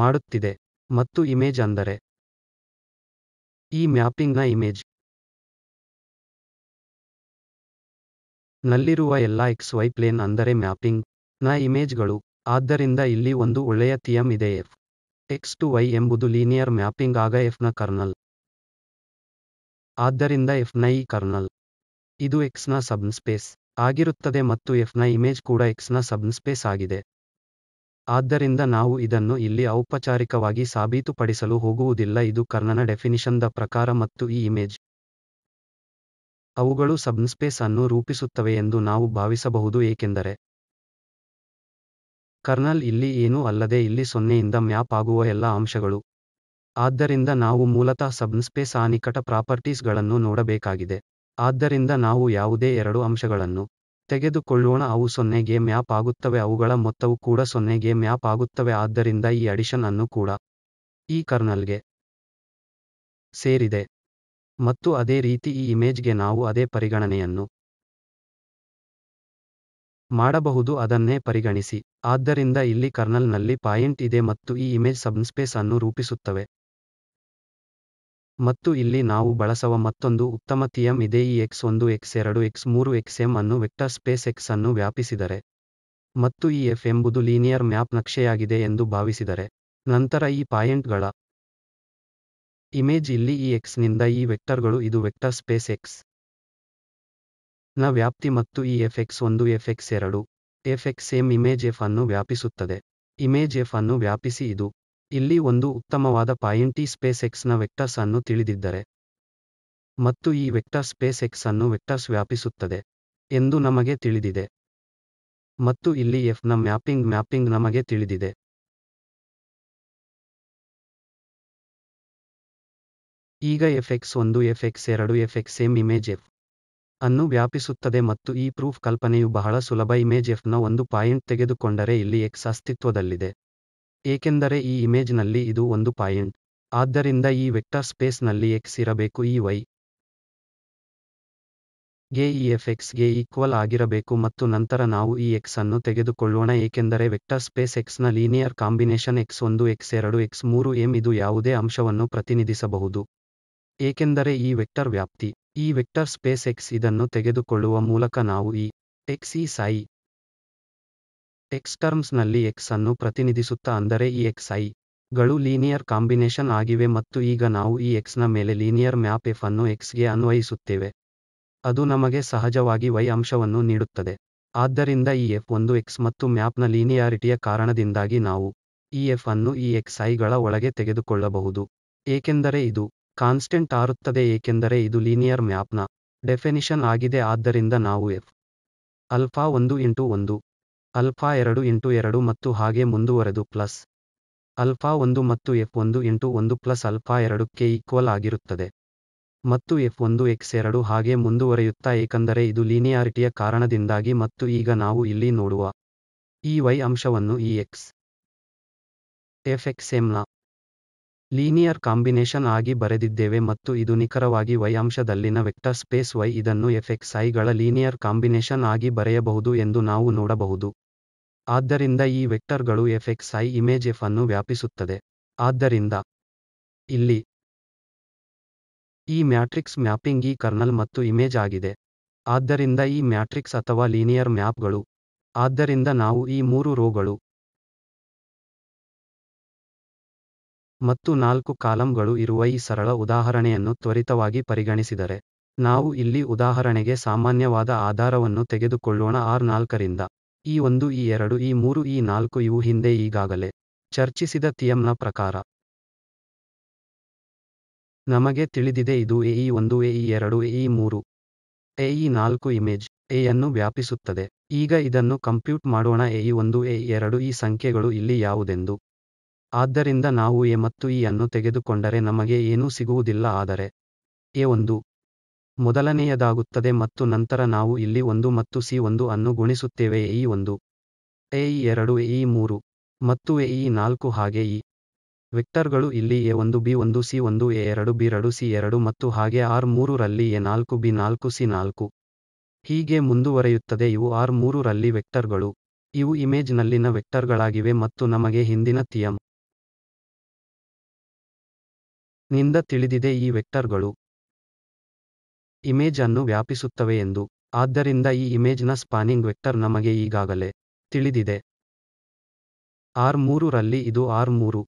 ಮಾಡುತ್ತಿದೆ ಮತ್ತು ಇಮೇಜ್ ಅಂದರೆ ಈ ಮ್ಯಾಪಿಂಗ್ನ ಇಮೇಜ್ ನಲ್ಲಿರುವ ಎಲ್ಲ ಎಕ್ಸ್ ವೈ ಪ್ಲೇನ್ ಅಂದರೆ ಮ್ಯಾಪಿಂಗ್ ನ ಇಮೇಜ್ಗಳು ಆದ್ದರಿಂದ ಇಲ್ಲಿ ಒಂದು ಒಳ್ಳೆಯ ಥಿಯಮ್ ಇದೆ ಎಫ್ ಎಕ್ಸ್ ಟು ವೈ ಎಂಬುದು ಲೀನಿಯರ್ ಮ್ಯಾಪಿಂಗ್ ಆಗ ಎಫ್ನ ಕರ್ನಲ್ ಆದ್ದರಿಂದ ಎಫ್ನ ಈ ಕರ್ನಲ್ ಇದು ಎಕ್ಸ್ನ ಸ್ಪೇಸ್ ಆಗಿರುತ್ತದೆ ಮತ್ತು ಎಫ್ನ ಇಮೇಜ್ ಕೂಡ ಎಕ್ಸ್ನ ಸ್ಪೇಸ್ ಆಗಿದೆ ಆದ್ದರಿಂದ ನಾವು ಇದನ್ನು ಇಲ್ಲಿ ಔಪಚಾರಿಕವಾಗಿ ಸಾಬೀತುಪಡಿಸಲು ಹೋಗುವುದಿಲ್ಲ ಇದು ಕರ್ಣನ ಡೆಫಿನಿಷನ್ದ ಪ್ರಕಾರ ಮತ್ತು ಈ ಇಮೇಜ್ ಅವುಗಳು ಸ್ಪೇಸ್ ಅನ್ನು ರೂಪಿಸುತ್ತವೆ ಎಂದು ನಾವು ಭಾವಿಸಬಹುದು ಏಕೆಂದರೆ ಕರ್ನಲ್ ಇಲ್ಲಿ ಏನೂ ಅಲ್ಲದೆ ಇಲ್ಲಿ ಸೊನ್ನೆಯಿಂದ ಮ್ಯಾಪ್ ಆಗುವ ಎಲ್ಲ ಅಂಶಗಳು ಆದ್ದರಿಂದ ನಾವು ಮೂಲತಃ ಸಬ್ನ್ಸ್ಪೇಸ್ ಆ ನಿಕಟ ಪ್ರಾಪರ್ಟೀಸ್ಗಳನ್ನು ನೋಡಬೇಕಾಗಿದೆ ಆದ್ದರಿಂದ ನಾವು ಯಾವುದೇ ಎರಡು ಅಂಶಗಳನ್ನು ತೆಗೆದುಕೊಳ್ಳೋಣ ಅವು ಸೊನ್ನೆಗೆ ಮ್ಯಾಪ್ ಆಗುತ್ತವೆ ಅವುಗಳ ಮೊತ್ತವು ಕೂಡ ಸೊನ್ನೆಗೆ ಮ್ಯಾಪ್ ಆಗುತ್ತವೆ ಆದ್ದರಿಂದ ಈ ಅಡಿಷನ್ ಅನ್ನು ಕೂಡ ಈ ಕರ್ನಲ್ಗೆ ಸೇರಿದೆ ಮತ್ತು ಅದೇ ರೀತಿ ಈ ಇಮೇಜ್ಗೆ ನಾವು ಅದೇ ಪರಿಗಣನೆಯನ್ನು ಮಾಡಬಹುದು ಅದನ್ನೇ ಪರಿಗಣಿಸಿ ಆದ್ದರಿಂದ ಇಲ್ಲಿ ಕರ್ನಲ್ನಲ್ಲಿ ಪಾಯಿಂಟ್ ಇದೆ ಮತ್ತು ಈ ಇಮೇಜ್ ಸಬ್ಸ್ಪೇಸ್ ಅನ್ನು ರೂಪಿಸುತ್ತವೆ ಮತ್ತು ಇಲ್ಲಿ ನಾವು ಬಳಸುವ ಮತ್ತೊಂದು ಉತ್ತಮ ಥಿಯಂ ಇದೆ ಈ ಎಕ್ಸ್ ಒಂದು ಎಕ್ಸ್ ಎರಡು ಎಕ್ಸ್ ಮೂರು ಎಕ್ಸ್ ಎಂ ಅನ್ನು ವೆಕ್ಟರ್ ಸ್ಪೇಸ್ ಎಕ್ಸ್ ಅನ್ನು ವ್ಯಾಪಿಸಿದರೆ ಮತ್ತು ಈ ಎಫ್ ಎಂಬುದು ಲೀನಿಯರ್ ಮ್ಯಾಪ್ ನಕ್ಷೆಯಾಗಿದೆ ಎಂದು ಭಾವಿಸಿದರೆ ನಂತರ ಈ ಪಾಯಿಂಟ್ಗಳ ಇಮೇಜ್ ಇಲ್ಲಿ ಈ ಎಕ್ಸ್ನಿಂದ ನಿಂದ ಈ ವೆಕ್ಟರ್ಗಳು ಇದು ವೆಕ್ಟರ್ ಸ್ಪೇಸ್ ಎಕ್ಸ್ ನ ವ್ಯಾಪ್ತಿ ಮತ್ತು ಈ ಎಫ್ ಎಕ್ಸ್ ಒಂದು ಎಫ್ ಎಕ್ಸ್ ಎರಡು F X M image F ಅನ್ನು ವ್ಯಾಪಿಸುತ್ತದೆ ಇಮೇಜ್ ಎಫ್ ಅನ್ನು ವ್ಯಾಪಿಸಿ ಇದು ಇಲ್ಲಿ ಒಂದು ಉತ್ತಮವಾದ ಪಾಯಿಂಟಿ ಸ್ಪೇಸ್ ಎಕ್ಸ್ನ ವೆಕ್ಟರ್ಸ್ ಅನ್ನು ತಿಳಿದಿದ್ದರೆ ಮತ್ತು ಈ ವೆಕ್ಟರ್ ಸ್ಪೇಸ್ ಎಕ್ಸ್ ಅನ್ನು ವೆಕ್ಟರ್ಸ್ ವ್ಯಾಪಿಸುತ್ತದೆ ಎಂದು ನಮಗೆ ತಿಳಿದಿದೆ ಮತ್ತು ಇಲ್ಲಿ ಎಫ್ ನ ಮ್ಯಾಪಿಂಗ್ ಮ್ಯಾಪಿಂಗ್ ನಮಗೆ ತಿಳಿದಿದೆ ಈಗ ಎಫ್ ಎಕ್ಸ್ ಒಂದು ಎಫ್ ಎಕ್ಸ್ ಎರಡು F X same image F ಅನ್ನು ವ್ಯಾಪಿಸುತ್ತದೆ ಮತ್ತು ಈ ಪ್ರೂಫ್ ಕಲ್ಪನೆಯು ಬಹಳ ಸುಲಭ ಇಮೇಜ್ ಎಫ್ನ ಒಂದು ಪಾಯಿಂಟ್ ತೆಗೆದುಕೊಂಡರೆ ಇಲ್ಲಿ ಎಕ್ಸ್ ಅಸ್ತಿತ್ವದಲ್ಲಿದೆ ಏಕೆಂದರೆ ಈ ಇಮೇಜ್ ನಲ್ಲಿ ಇದು ಒಂದು ಪಾಯಿಂಟ್ ಆದ್ದರಿಂದ ಈ ವೆಕ್ಟರ್ ಸ್ಪೇಸ್ ನಲ್ಲಿ ಎಕ್ಸ್ ಇರಬೇಕು ಈ ವೈ ಗೆ ಈ ಎಫ್ ಎಕ್ಸ್ ಗೆ ಈಕ್ವಲ್ ಆಗಿರಬೇಕು ಮತ್ತು ನಂತರ ನಾವು ಈ ಎಕ್ಸ್ ಅನ್ನು ತೆಗೆದುಕೊಳ್ಳೋಣ ಏಕೆಂದರೆ ವೆಕ್ಟರ್ ಸ್ಪೇಸ್ ಎಕ್ಸ್ ನ ಲೀನಿಯರ್ ಕಾಂಬಿನೇಷನ್ ಎಕ್ಸ್ ಒಂದು ಎಕ್ಸ್ ಎರಡು ಎಕ್ಸ್ ಮೂರು ಎಂ ಇದು ಯಾವುದೇ ಅಂಶವನ್ನು ಪ್ರತಿನಿಧಿಸಬಹುದು ಏಕೆಂದರೆ ಈ ವೆಕ್ಟರ್ ವ್ಯಾಪ್ತಿ ಈ ವೆಕ್ಟರ್ ಸ್ಪೇಸ್ ಎಕ್ಸ್ ಇದನ್ನು ತೆಗೆದುಕೊಳ್ಳುವ ಮೂಲಕ ನಾವು ಈ ಎಕ್ಸ್ ಈ ಸಾಯಿ ಎಕ್ಸ್ ಟರ್ಮ್ಸ್ನಲ್ಲಿ ಎಕ್ಸ್ ಅನ್ನು ಪ್ರತಿನಿಧಿಸುತ್ತಾ ಅಂದರೆ ಈ ಎಕ್ಸ್ ಐ ಗಳು ಲೀನಿಯರ್ ಕಾಂಬಿನೇಷನ್ ಆಗಿವೆ ಮತ್ತು ಈಗ ನಾವು ಈ ಎಕ್ಸ್ನ ಮೇಲೆ ಲೀನಿಯರ್ ಮ್ಯಾಪ್ ಎಫ್ ಅನ್ನು ಎಕ್ಸ್ಗೆ ಅನ್ವಯಿಸುತ್ತೇವೆ ಅದು ನಮಗೆ ಸಹಜವಾಗಿ ವೈ ಅಂಶವನ್ನು ನೀಡುತ್ತದೆ ಆದ್ದರಿಂದ ಈ ಎಫ್ ಒಂದು ಎಕ್ಸ್ ಮತ್ತು ಮ್ಯಾಪ್ನ ಲೀನಿಯಾರಿಟಿಯ ಕಾರಣದಿಂದಾಗಿ ನಾವು ಈ ಎಫ್ ಅನ್ನು ಈ ಎಕ್ಸ್ ಐಗಳ ಒಳಗೆ ತೆಗೆದುಕೊಳ್ಳಬಹುದು ಏಕೆಂದರೆ ಇದು ಕಾನ್ಸ್ಟೆಂಟ್ ಆರುತ್ತದೆ ಏಕೆಂದರೆ ಇದು ಲೀನಿಯರ್ ಮ್ಯಾಪ್ನ ಡೆಫಿನಿಷನ್ ಆಗಿದೆ ಆದ್ದರಿಂದ ನಾವು ಎಫ್ ಅಲ್ಫಾ ಒಂದು ಇಂಟು ಒಂದು ಅಲ್ಫಾ ಎರಡು ಇಂಟು ಎರಡು ಮತ್ತು ಹಾಗೆ ಮುಂದುವರೆದು ಪ್ಲಸ್ ಅಲ್ಫಾ ಒಂದು ಮತ್ತು ಎಫ್ ಒಂದು ಇಂಟು ಒಂದು ಪ್ಲಸ್ ಅಲ್ಫಾ ಕೆ ಈಕ್ವಲ್ ಆಗಿರುತ್ತದೆ ಮತ್ತು ಎಫ್ ಒಂದು ಎಕ್ಸ್ ಎರಡು ಹಾಗೆ ಮುಂದುವರೆಯುತ್ತಾ ಏಕೆಂದರೆ ಇದು ಲೀನಿಯಾರಿಟಿಯ ಕಾರಣದಿಂದಾಗಿ ಮತ್ತು ಈಗ ನಾವು ಇಲ್ಲಿ ನೋಡುವ ಈ ವೈ ಅಂಶವನ್ನು ಈ ಎಕ್ಸ್ ಎಫ್ ಎಕ್ಸ್ ಎಂನ ಲೀನಿಯರ್ ಕಾಂಬಿನೇಷನ್ ಆಗಿ ಬರೆದಿದ್ದೇವೆ ಮತ್ತು ಇದು ನಿಖರವಾಗಿ ವೈ ಅಂಶದಲ್ಲಿನ ವೆಕ್ಟರ್ ಸ್ಪೇಸ್ ವೈ ಇದನ್ನು ಎಫ್ ಎಕ್ಸ್ ಐಗಳ ಲೀನಿಯರ್ ಕಾಂಬಿನೇಷನ್ ಆಗಿ ಬರೆಯಬಹುದು ಎಂದು ನಾವು ನೋಡಬಹುದು ಆದ್ದರಿಂದ ಈ ವೆಕ್ಟರ್ ಗಳು F X I image F ಅನ್ನು ವ್ಯಾಪಿಸುತ್ತದೆ ಆದ್ದರಿಂದ ಇಲ್ಲಿ ಈ ಮ್ಯಾಟ್ರಿಕ್ಸ್ ಮ್ಯಾಪಿಂಗ್ ಈ ಕರ್ನಲ್ ಮತ್ತು ಇಮೇಜ್ ಆಗಿದೆ ಆದ್ದರಿಂದ ಈ ಮ್ಯಾಟ್ರಿಕ್ಸ್ ಅಥವಾ ಲೀನಿಯರ್ ಮ್ಯಾಪ್ಗಳು ಆದ್ದರಿಂದ ನಾವು ಈ ಮೂರು ರೋಗಳು ಮತ್ತು ನಾಲ್ಕು ಕಾಲಂಗಳು ಇರುವ ಈ ಸರಳ ಉದಾಹರಣೆಯನ್ನು ತ್ವರಿತವಾಗಿ ಪರಿಗಣಿಸಿದರೆ ನಾವು ಇಲ್ಲಿ ಉದಾಹರಣೆಗೆ ಸಾಮಾನ್ಯವಾದ ಆಧಾರವನ್ನು ತೆಗೆದುಕೊಳ್ಳೋಣ ಆರ್ ನಾಲ್ಕರಿಂದ ಈ ಒಂದು ಈ ಎರಡು ಈ ಮೂರು ಈ ನಾಲ್ಕು ಇವು ಹಿಂದೆ ಈಗಾಗಲೇ ಚರ್ಚಿಸಿದ ಥಿಯಂನ ಪ್ರಕಾರ ನಮಗೆ ತಿಳಿದಿದೆ ಇದು ಎ ಈ ಒಂದು ಎ ಈ ಎರಡು ಎ ಈ ಮೂರು ಎ ಈ ನಾಲ್ಕು ಇಮೇಜ್ ಎ ಅನ್ನು ವ್ಯಾಪಿಸುತ್ತದೆ ಈಗ ಇದನ್ನು ಕಂಪ್ಯೂಟ್ ಮಾಡೋಣ ಎ ಈ ಒಂದು ಎ ಎರಡು ಈ ಸಂಖ್ಯೆಗಳು ಇಲ್ಲಿ ಯಾವುದೆಂದು ಆದ್ದರಿಂದ ನಾವು ಎ ಮತ್ತು ಇ ಅನ್ನು ತೆಗೆದುಕೊಂಡರೆ ನಮಗೆ ಏನೂ ಸಿಗುವುದಿಲ್ಲ ಆದರೆ ಎ ಒಂದು ಮೊದಲನೆಯದಾಗುತ್ತದೆ ಮತ್ತು ನಂತರ ನಾವು ಇಲ್ಲಿ ಒಂದು ಮತ್ತು ಸಿ ಒಂದು ಅನ್ನು ಗುಣಿಸುತ್ತೇವೆ ಈ ಒಂದು ಎ ಇ ಎರಡು ಎ ಮೂರು ಮತ್ತು ಎ ಇ ನಾಲ್ಕು ಹಾಗೆ ಇ ವೆಕ್ಟರ್ಗಳು ಇಲ್ಲಿ ಎ ಒಂದು ಬಿ ಒಂದು ಸಿ ಒಂದು ಎ ಎರಡು ಬಿ ಎರಡು ಸಿ ಎರಡು ಮತ್ತು ಹಾಗೆ ಆರ್ ಮೂರು ರಲ್ಲಿ ಎ ನಾಲ್ಕು ಬಿ ನಾಲ್ಕು ಸಿ ನಾಲ್ಕು ಹೀಗೆ ಮುಂದುವರೆಯುತ್ತದೆ ಇವು ಆರ್ ಮೂರು ರಲ್ಲಿ ವೆಕ್ಟರ್ಗಳು ಇವು ಇಮೇಜ್ನಲ್ಲಿನ ವೆಕ್ಟರ್ಗಳಾಗಿವೆ ಮತ್ತು ನಮಗೆ ಹಿಂದಿನ ತಿಯಂ ನಿಂದ ತಿಳಿದಿದೆ ಈ ವೆಕ್ಟರ್ಗಳು ಇಮೇಜ್ ಅನ್ನು ವ್ಯಾಪಿಸುತ್ತವೆ ಎಂದು ಆದ್ದರಿಂದ ಈ ಇಮೇಜ್ನ ಸ್ಪಾನಿಂಗ್ ವೆಕ್ಟರ್ ನಮಗೆ ಈಗಾಗಲೇ ತಿಳಿದಿದೆ ಆರ್ ರಲ್ಲಿ ಇದು ಆರ್ ಮೂರು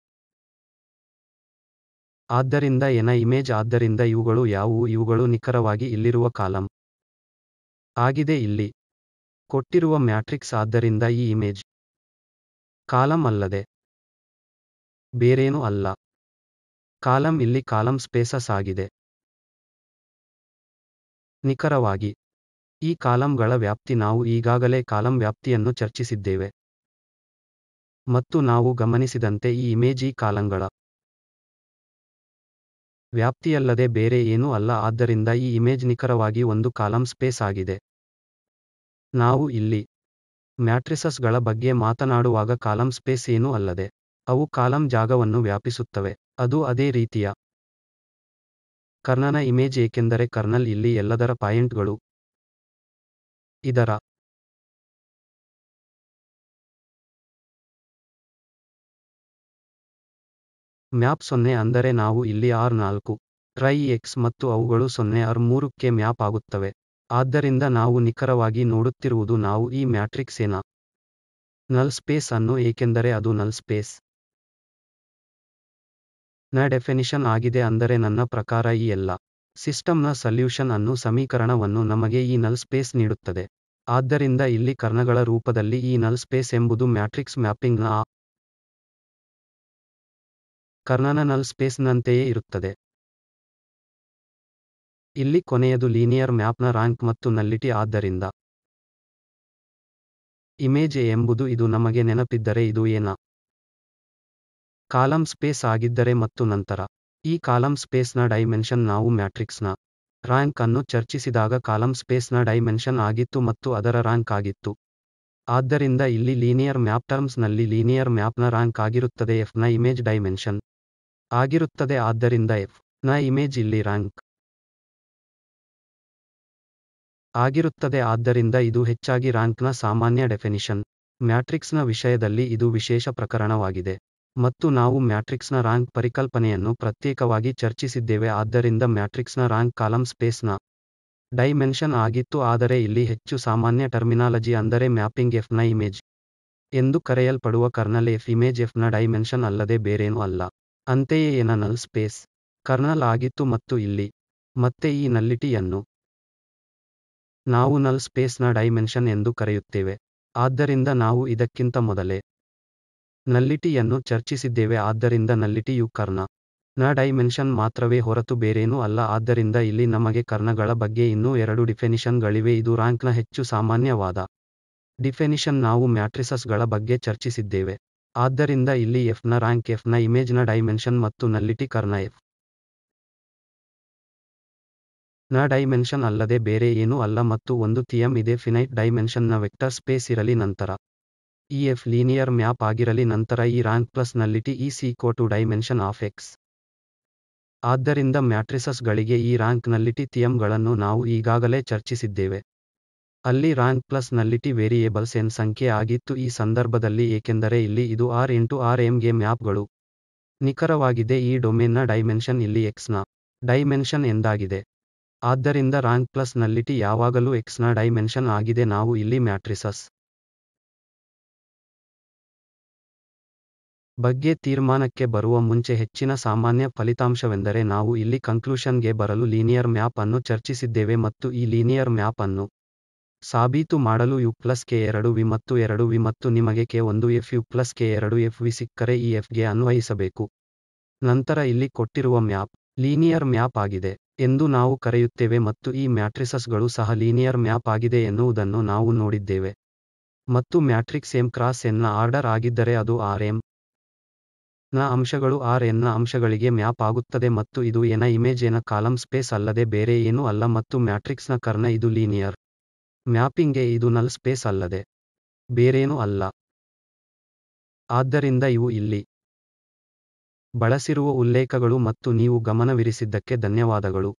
ಆದ್ದರಿಂದ ಏನ ಇಮೇಜ್ ಆದ್ದರಿಂದ ಇವುಗಳು ಯಾವುವು ಇವುಗಳು ನಿಖರವಾಗಿ ಇಲ್ಲಿರುವ ಕಾಲಂ ಆಗಿದೆ ಇಲ್ಲಿ ಕೊಟ್ಟಿರುವ ಮ್ಯಾಟ್ರಿಕ್ಸ್ ಆದ್ದರಿಂದ ಈ ಇಮೇಜ್ ಕಾಲಂ ಅಲ್ಲದೆ ಬೇರೇನೂ ಅಲ್ಲ ಕಾಲಂ ಇಲ್ಲಿ ಕಾಲಂ ಸ್ಪೇಸಸ್ ಆಗಿದೆ ನಿಖರವಾಗಿ ಈ ಕಾಲಂಗಳ ವ್ಯಾಪ್ತಿ ನಾವು ಈಗಾಗಲೇ ಕಾಲಂ ವ್ಯಾಪ್ತಿಯನ್ನು ಚರ್ಚಿಸಿದ್ದೇವೆ ಮತ್ತು ನಾವು ಗಮನಿಸಿದಂತೆ ಈ ಇಮೇಜ್ ಈ ಕಾಲಂಗಳ ವ್ಯಾಪ್ತಿಯಲ್ಲದೆ ಬೇರೆ ಏನೂ ಅಲ್ಲ ಆದ್ದರಿಂದ ಈ ಇಮೇಜ್ ನಿಖರವಾಗಿ ಒಂದು ಕಾಲಂ ಸ್ಪೇಸ್ ಆಗಿದೆ ನಾವು ಇಲ್ಲಿ ಮ್ಯಾಟ್ರಿಸಸ್ಗಳ ಬಗ್ಗೆ ಮಾತನಾಡುವಾಗ ಕಾಲಂ ಸ್ಪೇಸ್ ಏನೂ ಅಲ್ಲದೆ ಅವು ಕಾಲಂ ಜಾಗವನ್ನು ವ್ಯಾಪಿಸುತ್ತವೆ ಅದು ಅದೇ ರೀತಿಯ ಕರ್ನನ ಇಮೇಜ್ ಏಕೆಂದರೆ ಕರ್ನಲ್ ಇಲ್ಲಿ ಎಲ್ಲದರ ಪಾಯಿಂಟ್ಗಳು ಇದರ ಮ್ಯಾಪ್ ಸೊನ್ನೆ ಅಂದರೆ ನಾವು ಇಲ್ಲಿ ಆರ್ ನಾಲ್ಕು ಟ್ರೈ ಎಕ್ಸ್ ಮತ್ತು ಅವುಗಳು ಸೊನ್ನೆ ಆರ್ ಮೂರಕ್ಕೆ ಮ್ಯಾಪ್ ಆಗುತ್ತವೆ ಆದ್ದರಿಂದ ನಾವು ನಿಖರವಾಗಿ ನೋಡುತ್ತಿರುವುದು ನಾವು ಈ ಮ್ಯಾಟ್ರಿಕ್ಸ್ ಏನ ನಲ್ ಸ್ಪೇಸ್ ಅನ್ನು ಏಕೆಂದರೆ ಅದು ನಲ್ ಸ್ಪೇಸ್ ನ ಡೆಫಿನಿಷನ್ ಆಗಿದೆ ಅಂದರೆ ನನ್ನ ಪ್ರಕಾರ ಈ ಎಲ್ಲ ಸಿಸ್ಟಮ್ನ ಸಲ್ಯೂಷನ್ ಅನ್ನು ಸಮೀಕರಣವನ್ನು ನಮಗೆ ಈ ನಲ್ ಸ್ಪೇಸ್ ನೀಡುತ್ತದೆ ಆದ್ದರಿಂದ ಇಲ್ಲಿ ಕರ್ಣಗಳ ರೂಪದಲ್ಲಿ ಈ ನಲ್ ಸ್ಪೇಸ್ ಎಂಬುದು ಮ್ಯಾಟ್ರಿಕ್ಸ್ ಮ್ಯಾಪಿಂಗ್ ನ ಕರ್ಣನ ನಲ್ ಸ್ಪೇಸ್ನಂತೆಯೇ ಇರುತ್ತದೆ ಇಲ್ಲಿ ಕೊನೆಯದು ಲೀನಿಯರ್ ಮ್ಯಾಪ್ನ ರ್ಯಾಂಕ್ ಮತ್ತು ನಲ್ಲಿಟಿ ಆದ್ದರಿಂದ ಇಮೇಜ್ ಎಂಬುದು ಇದು ನಮಗೆ ನೆನಪಿದ್ದರೆ ಇದು ಏನ ಕಾಲಂ ಸ್ಪೇಸ್ ಆಗಿದ್ದರೆ ಮತ್ತು ನಂತರ ಈ ಸ್ಪೇಸ್ ಸ್ಪೇಸ್ನ ಡೈಮೆನ್ಷನ್ ನಾವು ಮ್ಯಾಟ್ರಿಕ್ಸ್ನ ರ್ಯಾಂಕ್ ಅನ್ನು ಚರ್ಚಿಸಿದಾಗ ಸ್ಪೇಸ್ ಸ್ಪೇಸ್ನ ಡೈಮೆನ್ಷನ್ ಆಗಿತ್ತು ಮತ್ತು ಅದರ ರ್ಯಾಂಕ್ ಆಗಿತ್ತು ಆದ್ದರಿಂದ ಇಲ್ಲಿ ಲೀನಿಯರ್ ಮ್ಯಾಪ್ ಟರ್ಮ್ಸ್ ನಲ್ಲಿ ಲೀನಿಯರ್ ಮ್ಯಾಪ್ನ ರ್ಯಾಂಕ್ ಆಗಿರುತ್ತದೆ ಎಫ್ ನ ಇಮೇಜ್ ಡೈಮೆನ್ಷನ್ ಆಗಿರುತ್ತದೆ ಆದ್ದರಿಂದ ಎಫ್ ನ ಇಮೇಜ್ ಇಲ್ಲಿ ರ್ಯಾಂಕ್ ಆಗಿರುತ್ತದೆ ಆದ್ದರಿಂದ ಇದು ಹೆಚ್ಚಾಗಿ ರ್ಯಾಂಕ್ನ ಸಾಮಾನ್ಯ ಡೆಫಿನಿಷನ್ ಮ್ಯಾಟ್ರಿಕ್ಸ್ನ ವಿಷಯದಲ್ಲಿ ಇದು ವಿಶೇಷ ಪ್ರಕರಣವಾಗಿದೆ ಮತ್ತು ನಾವು ಮ್ಯಾಟ್ರಿಕ್ಸ್ನ ರ್ಯಾಂಕ್ ಪರಿಕಲ್ಪನೆಯನ್ನು ಪ್ರತ್ಯೇಕವಾಗಿ ಚರ್ಚಿಸಿದ್ದೇವೆ ಆದ್ದರಿಂದ ಮ್ಯಾಟ್ರಿಕ್ಸ್ನ ರ್ಯಾಂಕ್ ಸ್ಪೇಸ್ ಸ್ಪೇಸ್ನ ಡೈಮೆನ್ಷನ್ ಆಗಿತ್ತು ಆದರೆ ಇಲ್ಲಿ ಹೆಚ್ಚು ಸಾಮಾನ್ಯ ಟರ್ಮಿನಾಲಜಿ ಅಂದರೆ ಮ್ಯಾಪಿಂಗ್ ಎಫ್ನ ಇಮೇಜ್ ಎಂದು ಕರೆಯಲ್ಪಡುವ ಕರ್ನಲ್ ಎಫ್ ಇಮೇಜ್ ಎಫ್ನ ಡೈಮೆನ್ಷನ್ ಅಲ್ಲದೆ ಬೇರೇನೂ ಅಲ್ಲ ಅಂತೆಯೇ ಏನ ನಲ್ ಸ್ಪೇಸ್ ಕರ್ನಲ್ ಆಗಿತ್ತು ಮತ್ತು ಇಲ್ಲಿ ಮತ್ತೆ ಈ ನಲ್ಲಿಟಿಯನ್ನು ನಾವು ನಲ್ ಸ್ಪೇಸ್ನ ಡೈಮೆನ್ಷನ್ ಎಂದು ಕರೆಯುತ್ತೇವೆ ಆದ್ದರಿಂದ ನಾವು ಇದಕ್ಕಿಂತ ಮೊದಲೇ ನಲ್ಲಿಟಿಯನ್ನು ಚರ್ಚಿಸಿದ್ದೇವೆ ಆದ್ದರಿಂದ ನಲ್ಲಿಟಿಯು ಕರ್ಣ ನ ಡೈಮೆನ್ಷನ್ ಮಾತ್ರವೇ ಹೊರತು ಬೇರೇನೂ ಅಲ್ಲ ಆದ್ದರಿಂದ ಇಲ್ಲಿ ನಮಗೆ ಕರ್ಣಗಳ ಬಗ್ಗೆ ಇನ್ನೂ ಎರಡು ಡಿಫೆನಿಷನ್ಗಳಿವೆ ಇದು ರ್ಯಾಂಕ್ನ ಹೆಚ್ಚು ಸಾಮಾನ್ಯವಾದ ಡಿಫೆನಿಷನ್ ನಾವು ಮ್ಯಾಟ್ರಿಸಸ್ಗಳ ಬಗ್ಗೆ ಚರ್ಚಿಸಿದ್ದೇವೆ ಆದ್ದರಿಂದ ಇಲ್ಲಿ ಎಫ್ನ ರ್ಯಾಂಕ್ ಎಫ್ನ ಇಮೇಜ್ನ ಡೈಮೆನ್ಷನ್ ಮತ್ತು ನಲ್ಲಿಟಿ ಕರ್ಣ ಎಫ್ ನ ಡೈಮೆನ್ಷನ್ ಅಲ್ಲದೆ ಬೇರೆ ಏನೂ ಅಲ್ಲ ಮತ್ತು ಒಂದು ಥಿಯಮ್ ಇದೆ ಫಿನೈಟ್ ಡೈಮೆನ್ಷನ್ನ ವೆಕ್ಟರ್ ಸ್ಪೇಸ್ ಇರಲಿ ನಂತರ ಎಫ್ ಲೀನಿಯರ್ ಮ್ಯಾಪ್ ಆಗಿರಲಿ ನಂತರ ಈ rank plus nullity e is equal to dimension of X ಆದ್ದರಿಂದ ಮ್ಯಾಟ್ರಿಸಸ್ಗಳಿಗೆ ಈ ರ್ಯಾಂಕ್ ನಲ್ಲಿಟಿ ತಿಯಂಗಳನ್ನು ನಾವು ಈಗಾಗಲೇ ಚರ್ಚಿಸಿದ್ದೇವೆ ಅಲ್ಲಿ rank plus nullity variables N ಸಂಖ್ಯೆ ಆಗಿತ್ತು ಈ ಸಂದರ್ಭದಲ್ಲಿ ಏಕೆಂದರೆ ಇಲ್ಲಿ ಇದು ಆರ್ ಎಂಟು ಆರ್ ಎಂಗೆ ಮ್ಯಾಪ್ಗಳು ನಿಖರವಾಗಿದೆ ಈ ಡೊಮೇನ್ನ ಡೈಮೆನ್ಷನ್ ಇಲ್ಲಿ ಎಕ್ಸ್ನ ಡೈಮೆನ್ಷನ್ ಎಂದಾಗಿದೆ ಆದ್ದರಿಂದ ರ್ಯಾಂಕ್ ಪ್ಲಸ್ ನಲ್ಲಿಟಿ ಯಾವಾಗಲೂ ಎಕ್ಸ್ನ ಡೈಮೆನ್ಷನ್ ಆಗಿದೆ ನಾವು ಇಲ್ಲಿ ಮ್ಯಾಟ್ರಿಸಸ್ ಬಗ್ಗೆ ತೀರ್ಮಾನಕ್ಕೆ ಬರುವ ಮುಂಚೆ ಹೆಚ್ಚಿನ ಸಾಮಾನ್ಯ ಫಲಿತಾಂಶವೆಂದರೆ ನಾವು ಇಲ್ಲಿ ಗೆ ಬರಲು ಲೀನಿಯರ್ ಮ್ಯಾಪ್ ಅನ್ನು ಚರ್ಚಿಸಿದ್ದೇವೆ ಮತ್ತು ಈ ಲೀನಿಯರ್ ಮ್ಯಾಪ್ ಅನ್ನು ಸಾಬೀತು ಮಾಡಲು ಯು ಪ್ಲಸ್ ಕೆ ಎರಡು ವಿ ಮತ್ತು ಎರಡು ವಿ ಮತ್ತು ನಿಮಗೆ ಕೆ ಒಂದು ಎಫ್ ಯು ಪ್ಲಸ್ ಕೆ ಎರಡು ಎಫ್ ವಿ ಸಿಕ್ಕರೆ ಈ ಎಫ್ಗೆ ಅನ್ವಯಿಸಬೇಕು ನಂತರ ಇಲ್ಲಿ ಕೊಟ್ಟಿರುವ ಮ್ಯಾಪ್ ಲೀನಿಯರ್ ಮ್ಯಾಪ್ ಆಗಿದೆ ಎಂದು ನಾವು ಕರೆಯುತ್ತೇವೆ ಮತ್ತು ಈ ಮ್ಯಾಟ್ರಿಸಸ್ಗಳು ಸಹ ಲೀನಿಯರ್ ಮ್ಯಾಪ್ ಆಗಿದೆ ಎನ್ನುವುದನ್ನು ನಾವು ನೋಡಿದ್ದೇವೆ ಮತ್ತು ಮ್ಯಾಟ್ರಿಕ್ಸ್ ಎಂ ಕ್ರಾಸ್ ಎನ್ನ ಆರ್ಡರ್ ಆಗಿದ್ದರೆ ಅದು ಆರ್ ಎಂ ನ ಅಂಶಗಳು ಆರ್ ಎನ್ನ ಅಂಶಗಳಿಗೆ ಮ್ಯಾಪ್ ಆಗುತ್ತದೆ ಮತ್ತು ಇದು ಎನ ಇಮೇಜ್ ಎನ ಕಾಲಂ ಸ್ಪೇಸ್ ಅಲ್ಲದೆ ಬೇರೆ ಏನೂ ಅಲ್ಲ ಮತ್ತು ಮ್ಯಾಟ್ರಿಕ್ಸ್ನ ಕರ್ಣ ಇದು ಲೀನಿಯರ್ ಮ್ಯಾಪಿಂಗ್ಗೆ ಇದು ನಲ್ ಸ್ಪೇಸ್ ಅಲ್ಲದೆ ಬೇರೇನೂ ಅಲ್ಲ ಆದ್ದರಿಂದ ಇವು ಇಲ್ಲಿ ಬಳಸಿರುವ ಉಲ್ಲೇಖಗಳು ಮತ್ತು ನೀವು ಗಮನವಿರಿಸಿದ್ದಕ್ಕೆ ಧನ್ಯವಾದಗಳು